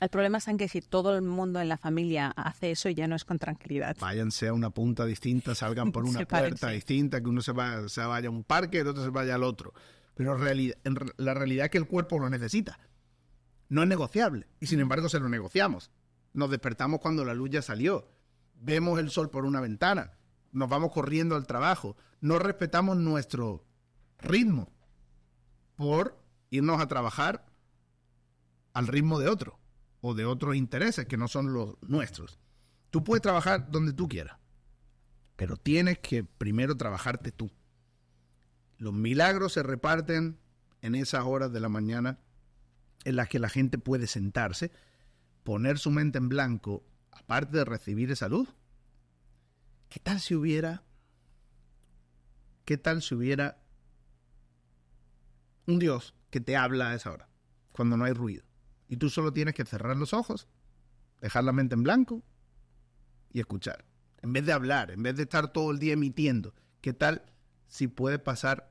El problema es que si todo el mundo en la familia hace eso, ya no es con tranquilidad. Váyanse a una punta distinta, salgan por una puerta distinta, que uno se, vaya a un parque, el otro se vaya al otro. Pero la realidad es que el cuerpo lo necesita. No es negociable. Y sin embargo se lo negociamos. Nos despertamos cuando la luz ya salió. Vemos el sol por una ventana. Nos vamos corriendo al trabajo. No respetamos nuestro ritmo por irnos a trabajar al ritmo de otro o de otros intereses que no son los nuestros. Tú puedes trabajar donde tú quieras, pero tienes que primero trabajarte tú. Los milagros se reparten en esas horas de la mañana en las que la gente puede sentarse, poner su mente en blanco, aparte de recibir esa luz. ¿Qué tal si hubiera ¿qué tal si hubiera un Dios que te habla a esa hora, cuando no hay ruido? Y tú solo tienes que cerrar los ojos, dejar la mente en blanco y escuchar. En vez de hablar, en vez de estar todo el día emitiendo, ¿qué tal si puede pasar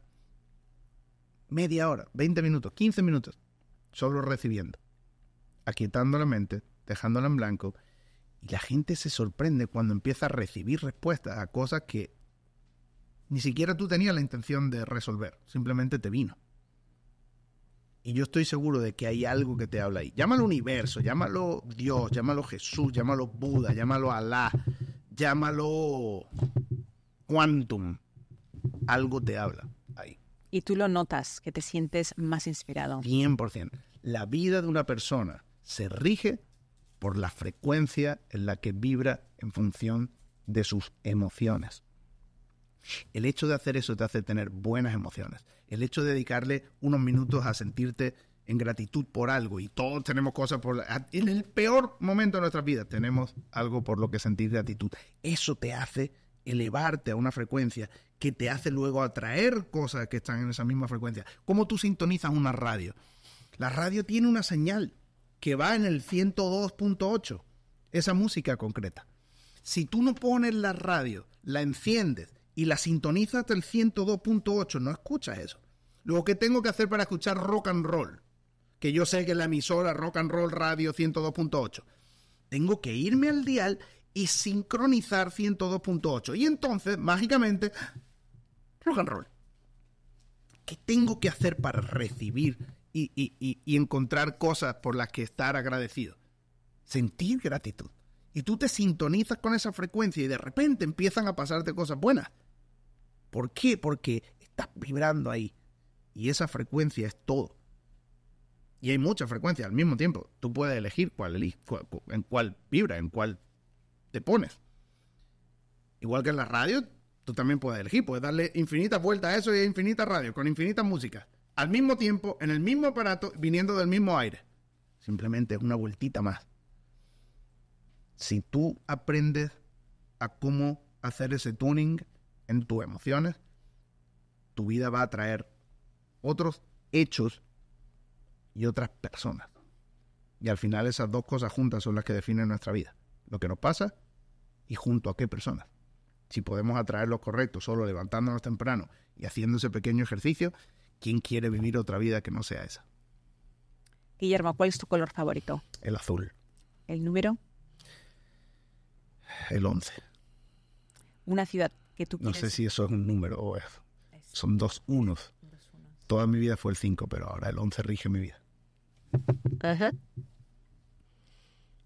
media hora, 20 minutos, 15 minutos solo recibiendo? Aquietando la mente, dejándola en blanco. Y la gente se sorprende cuando empieza a recibir respuestas a cosas que ni siquiera tú tenías la intención de resolver, simplemente te vino. Y yo estoy seguro de que hay algo que te habla ahí. Llámalo universo, llámalo Dios, llámalo Jesús, llámalo Buda, llámalo Alá, llámalo Quantum. Algo te habla ahí. Y tú lo notas, que te sientes más inspirado. 100%. La vida de una persona se rige por la frecuencia en la que vibra en función de sus emociones. El hecho de hacer eso te hace tener buenas emociones. El hecho de dedicarle unos minutos a sentirte en gratitud por algo y todos tenemos cosas por... En el peor momento de nuestras vidas tenemos algo por lo que sentir gratitud. Eso te hace elevarte a una frecuencia que te hace luego atraer cosas que están en esa misma frecuencia. Como tú sintonizas una radio? La radio tiene una señal que va en el 102.8, esa música concreta. Si tú no pones la radio, la enciendes y la sintonizas hasta el 102.8, no escuchas eso. Luego, ¿qué tengo que hacer para escuchar rock and roll? Que yo sé que la emisora Rock and Roll Radio 102.8. Tengo que irme al dial y sincronizar 102.8. Y entonces, mágicamente, rock and roll. ¿Qué tengo que hacer para recibir y, y encontrar cosas por las que estar agradecido? Sentir gratitud. Y tú te sintonizas con esa frecuencia y de repente empiezan a pasarte cosas buenas. ¿Por qué? Porque estás vibrando ahí. Y esa frecuencia es todo. Y hay muchas frecuencias al mismo tiempo. Tú puedes elegir cuál, en cuál vibra, en cuál te pones. Igual que en la radio, tú también puedes elegir. Puedes darle infinitas vueltas a eso y a infinitas radios, con infinitas músicas. Al mismo tiempo, en el mismo aparato, viniendo del mismo aire. Simplemente una vueltita más. Si tú aprendes a cómo hacer ese tuning, en tus emociones, tu vida va a traer otros hechos y otras personas. Y al final esas dos cosas juntas son las que definen nuestra vida. Lo que nos pasa y junto a qué personas. Si podemos atraer lo correcto solo levantándonos temprano y haciendo ese pequeño ejercicio, ¿quién quiere vivir otra vida que no sea esa? Guillermo, ¿cuál es tu color favorito? El azul. ¿El número? El 11. ¿Una ciudad no sé si eso es un número o es. Son dos unos. Toda mi vida fue el 5, pero ahora el 11 rige mi vida.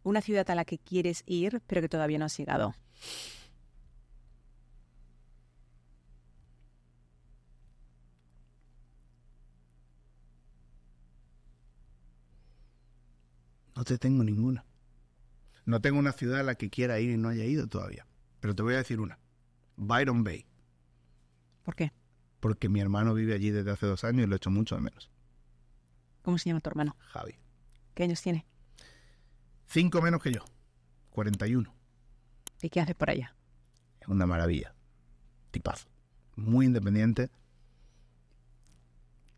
Una ciudad a la que quieres ir, pero que todavía no has llegado. No te tengo ninguna. No tengo una ciudad a la que quiera ir y no haya ido todavía. Pero te voy a decir una. Byron Bay. ¿Por qué? Porque mi hermano vive allí desde hace dos años y lo echo mucho de menos. ¿Cómo se llama tu hermano? Javi. ¿Qué años tiene? Cinco menos que yo. 41. ¿Y qué hace por allá? Es una maravilla. Tipazo. Muy independiente.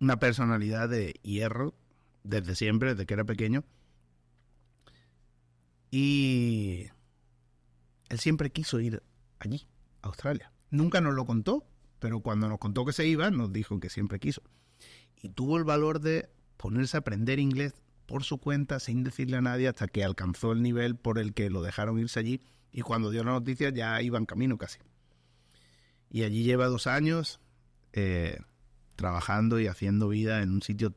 Una personalidad de hierro desde siempre, desde que era pequeño. Y él siempre quiso ir allí. Australia. Nunca nos lo contó, pero cuando nos contó que se iba, nos dijo que siempre quiso. Y tuvo el valor de ponerse a aprender inglés por su cuenta, sin decirle a nadie, hasta que alcanzó el nivel por el que lo dejaron irse allí. Y cuando dio la noticia ya iba en camino casi. Y allí lleva dos años eh, trabajando y haciendo vida en un sitio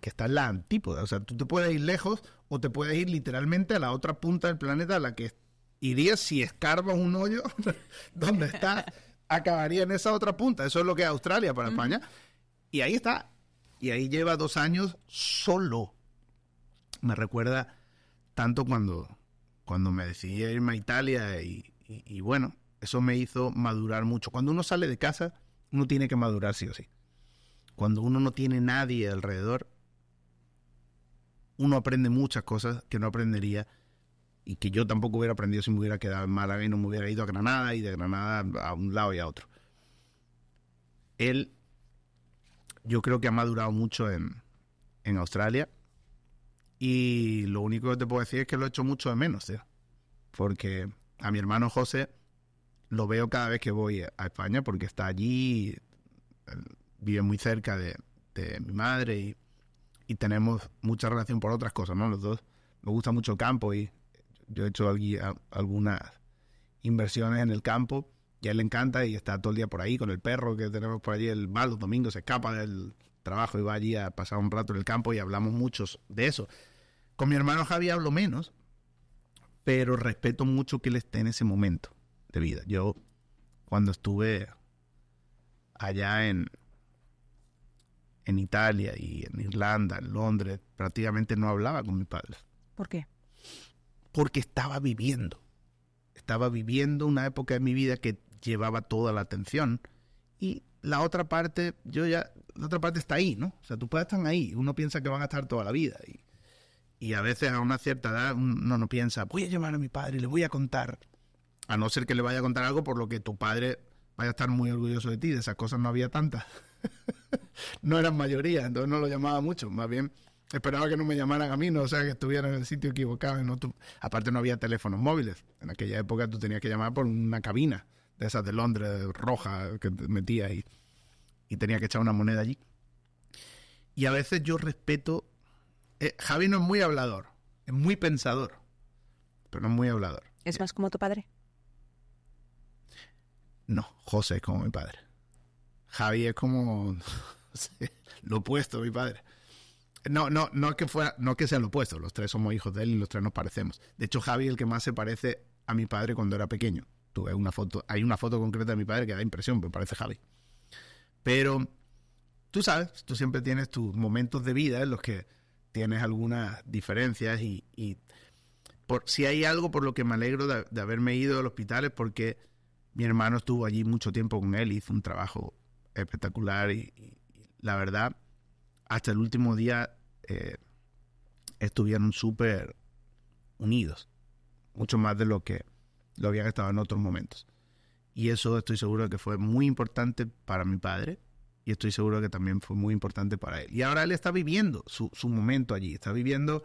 que está en la antípoda. O sea, tú te puedes ir lejos o te puedes ir literalmente a la otra punta del planeta a la que y 10, si escarba un hoyo donde está, acabaría en esa otra punta. Eso es lo que es Australia para España. Y ahí está. Y ahí lleva dos años solo. Me recuerda tanto cuando, cuando me decidí a irme a Italia y, y, bueno, eso me hizo madurar mucho. Cuando uno sale de casa, uno tiene que madurar sí o sí. Cuando uno no tiene nadie alrededor, uno aprende muchas cosas que no aprendería y que yo tampoco hubiera aprendido si me hubiera quedado en Málaga y no me hubiera ido a Granada y de Granada a un lado y a otro. Él, yo creo que ha madurado mucho en, en Australia y lo único que te puedo decir es que lo he hecho mucho de menos, porque a mi hermano José lo veo cada vez que voy a España porque está allí, eh, vive muy cerca de, mi madre y, y tenemos mucha relación por otras cosas, ¿no? Los dos. Me gusta mucho el campo y yo he hecho algunas inversiones en el campo y a él le encanta y está todo el día por ahí con el perro que tenemos por allí. El malo los domingos, se escapa del trabajo y va allí a pasar un rato en el campo y hablamos muchos de eso. Con mi hermano Javi hablo menos, pero respeto mucho que él esté en ese momento de vida. Yo, cuando estuve allá en, en Italia y en Irlanda, en Londres, prácticamente no hablaba con mis padres. ¿Por qué? porque estaba viviendo. Estaba viviendo una época de mi vida que llevaba toda la atención y la otra parte, yo ya, la otra parte está ahí, ¿no? O sea, tus padres están ahí, uno piensa que van a estar toda la vida y, y a veces a una cierta edad uno no piensa, voy a llamar a mi padre y le voy a contar, a no ser que le vaya a contar algo por lo que tu padre vaya a estar muy orgulloso de ti, de esas cosas no había tantas, no eran mayoría, entonces no lo llamaba mucho, más bien Esperaba que no me llamaran a mí, no, o sea, que estuviera en el sitio equivocado. no Aparte no había teléfonos móviles. En aquella época tú tenías que llamar por una cabina de esas de Londres roja que te metías y, y tenía que echar una moneda allí. Y a veces yo respeto... Eh, Javi no es muy hablador, es muy pensador, pero no es muy hablador. ¿Es más como tu padre? No, José es como mi padre. Javi es como lo opuesto a mi padre. No, no, no que fuera, no que sea lo opuesto. Los tres somos hijos de él y los tres nos parecemos. De hecho, Javi es el que más se parece a mi padre cuando era pequeño. tuve una foto, hay una foto concreta de mi padre que da impresión, me parece Javi. Pero tú sabes, tú siempre tienes tus momentos de vida en los que tienes algunas diferencias y, si hay algo por lo que me alegro de, haberme ido al hospital es porque mi hermano estuvo allí mucho tiempo con él, hizo un trabajo espectacular y la verdad hasta el último día eh, estuvieron súper unidos, mucho más de lo que lo habían estado en otros momentos. Y eso estoy seguro que fue muy importante para mi padre y estoy seguro que también fue muy importante para él. Y ahora él está viviendo su, momento allí, está viviendo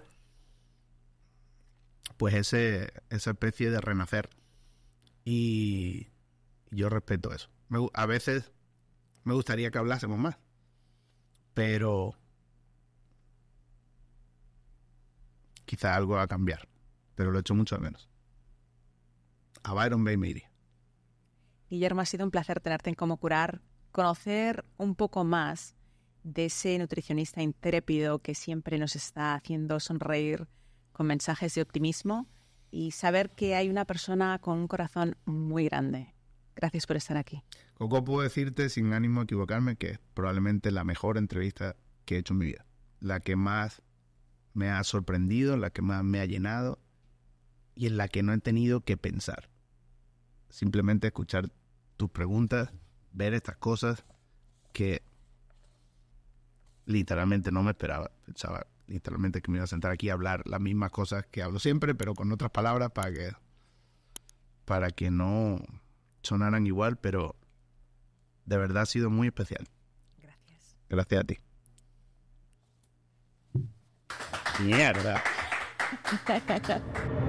pues ese, esa especie de renacer. Y yo respeto eso. a veces me gustaría que hablásemos más pero quizá algo va a cambiar, pero lo he hecho mucho de menos. A Byron Bay me Guillermo, ha sido un placer tenerte en Cómo Curar, conocer un poco más de ese nutricionista intrépido que siempre nos está haciendo sonreír con mensajes de optimismo y saber que hay una persona con un corazón muy grande. Gracias por estar aquí. Coco, puedo decirte, sin ánimo de equivocarme, que es probablemente la mejor entrevista que he hecho en mi vida. La que más me ha sorprendido, la que más me ha llenado y en la que no he tenido que pensar. Simplemente escuchar tus preguntas, ver estas cosas que literalmente no me esperaba. Pensaba literalmente que me iba a sentar aquí a hablar las mismas cosas que hablo siempre, pero con otras palabras para que para que no sonaran igual, pero de verdad ha sido muy especial. Gracias. Gracias a ti. Mierda.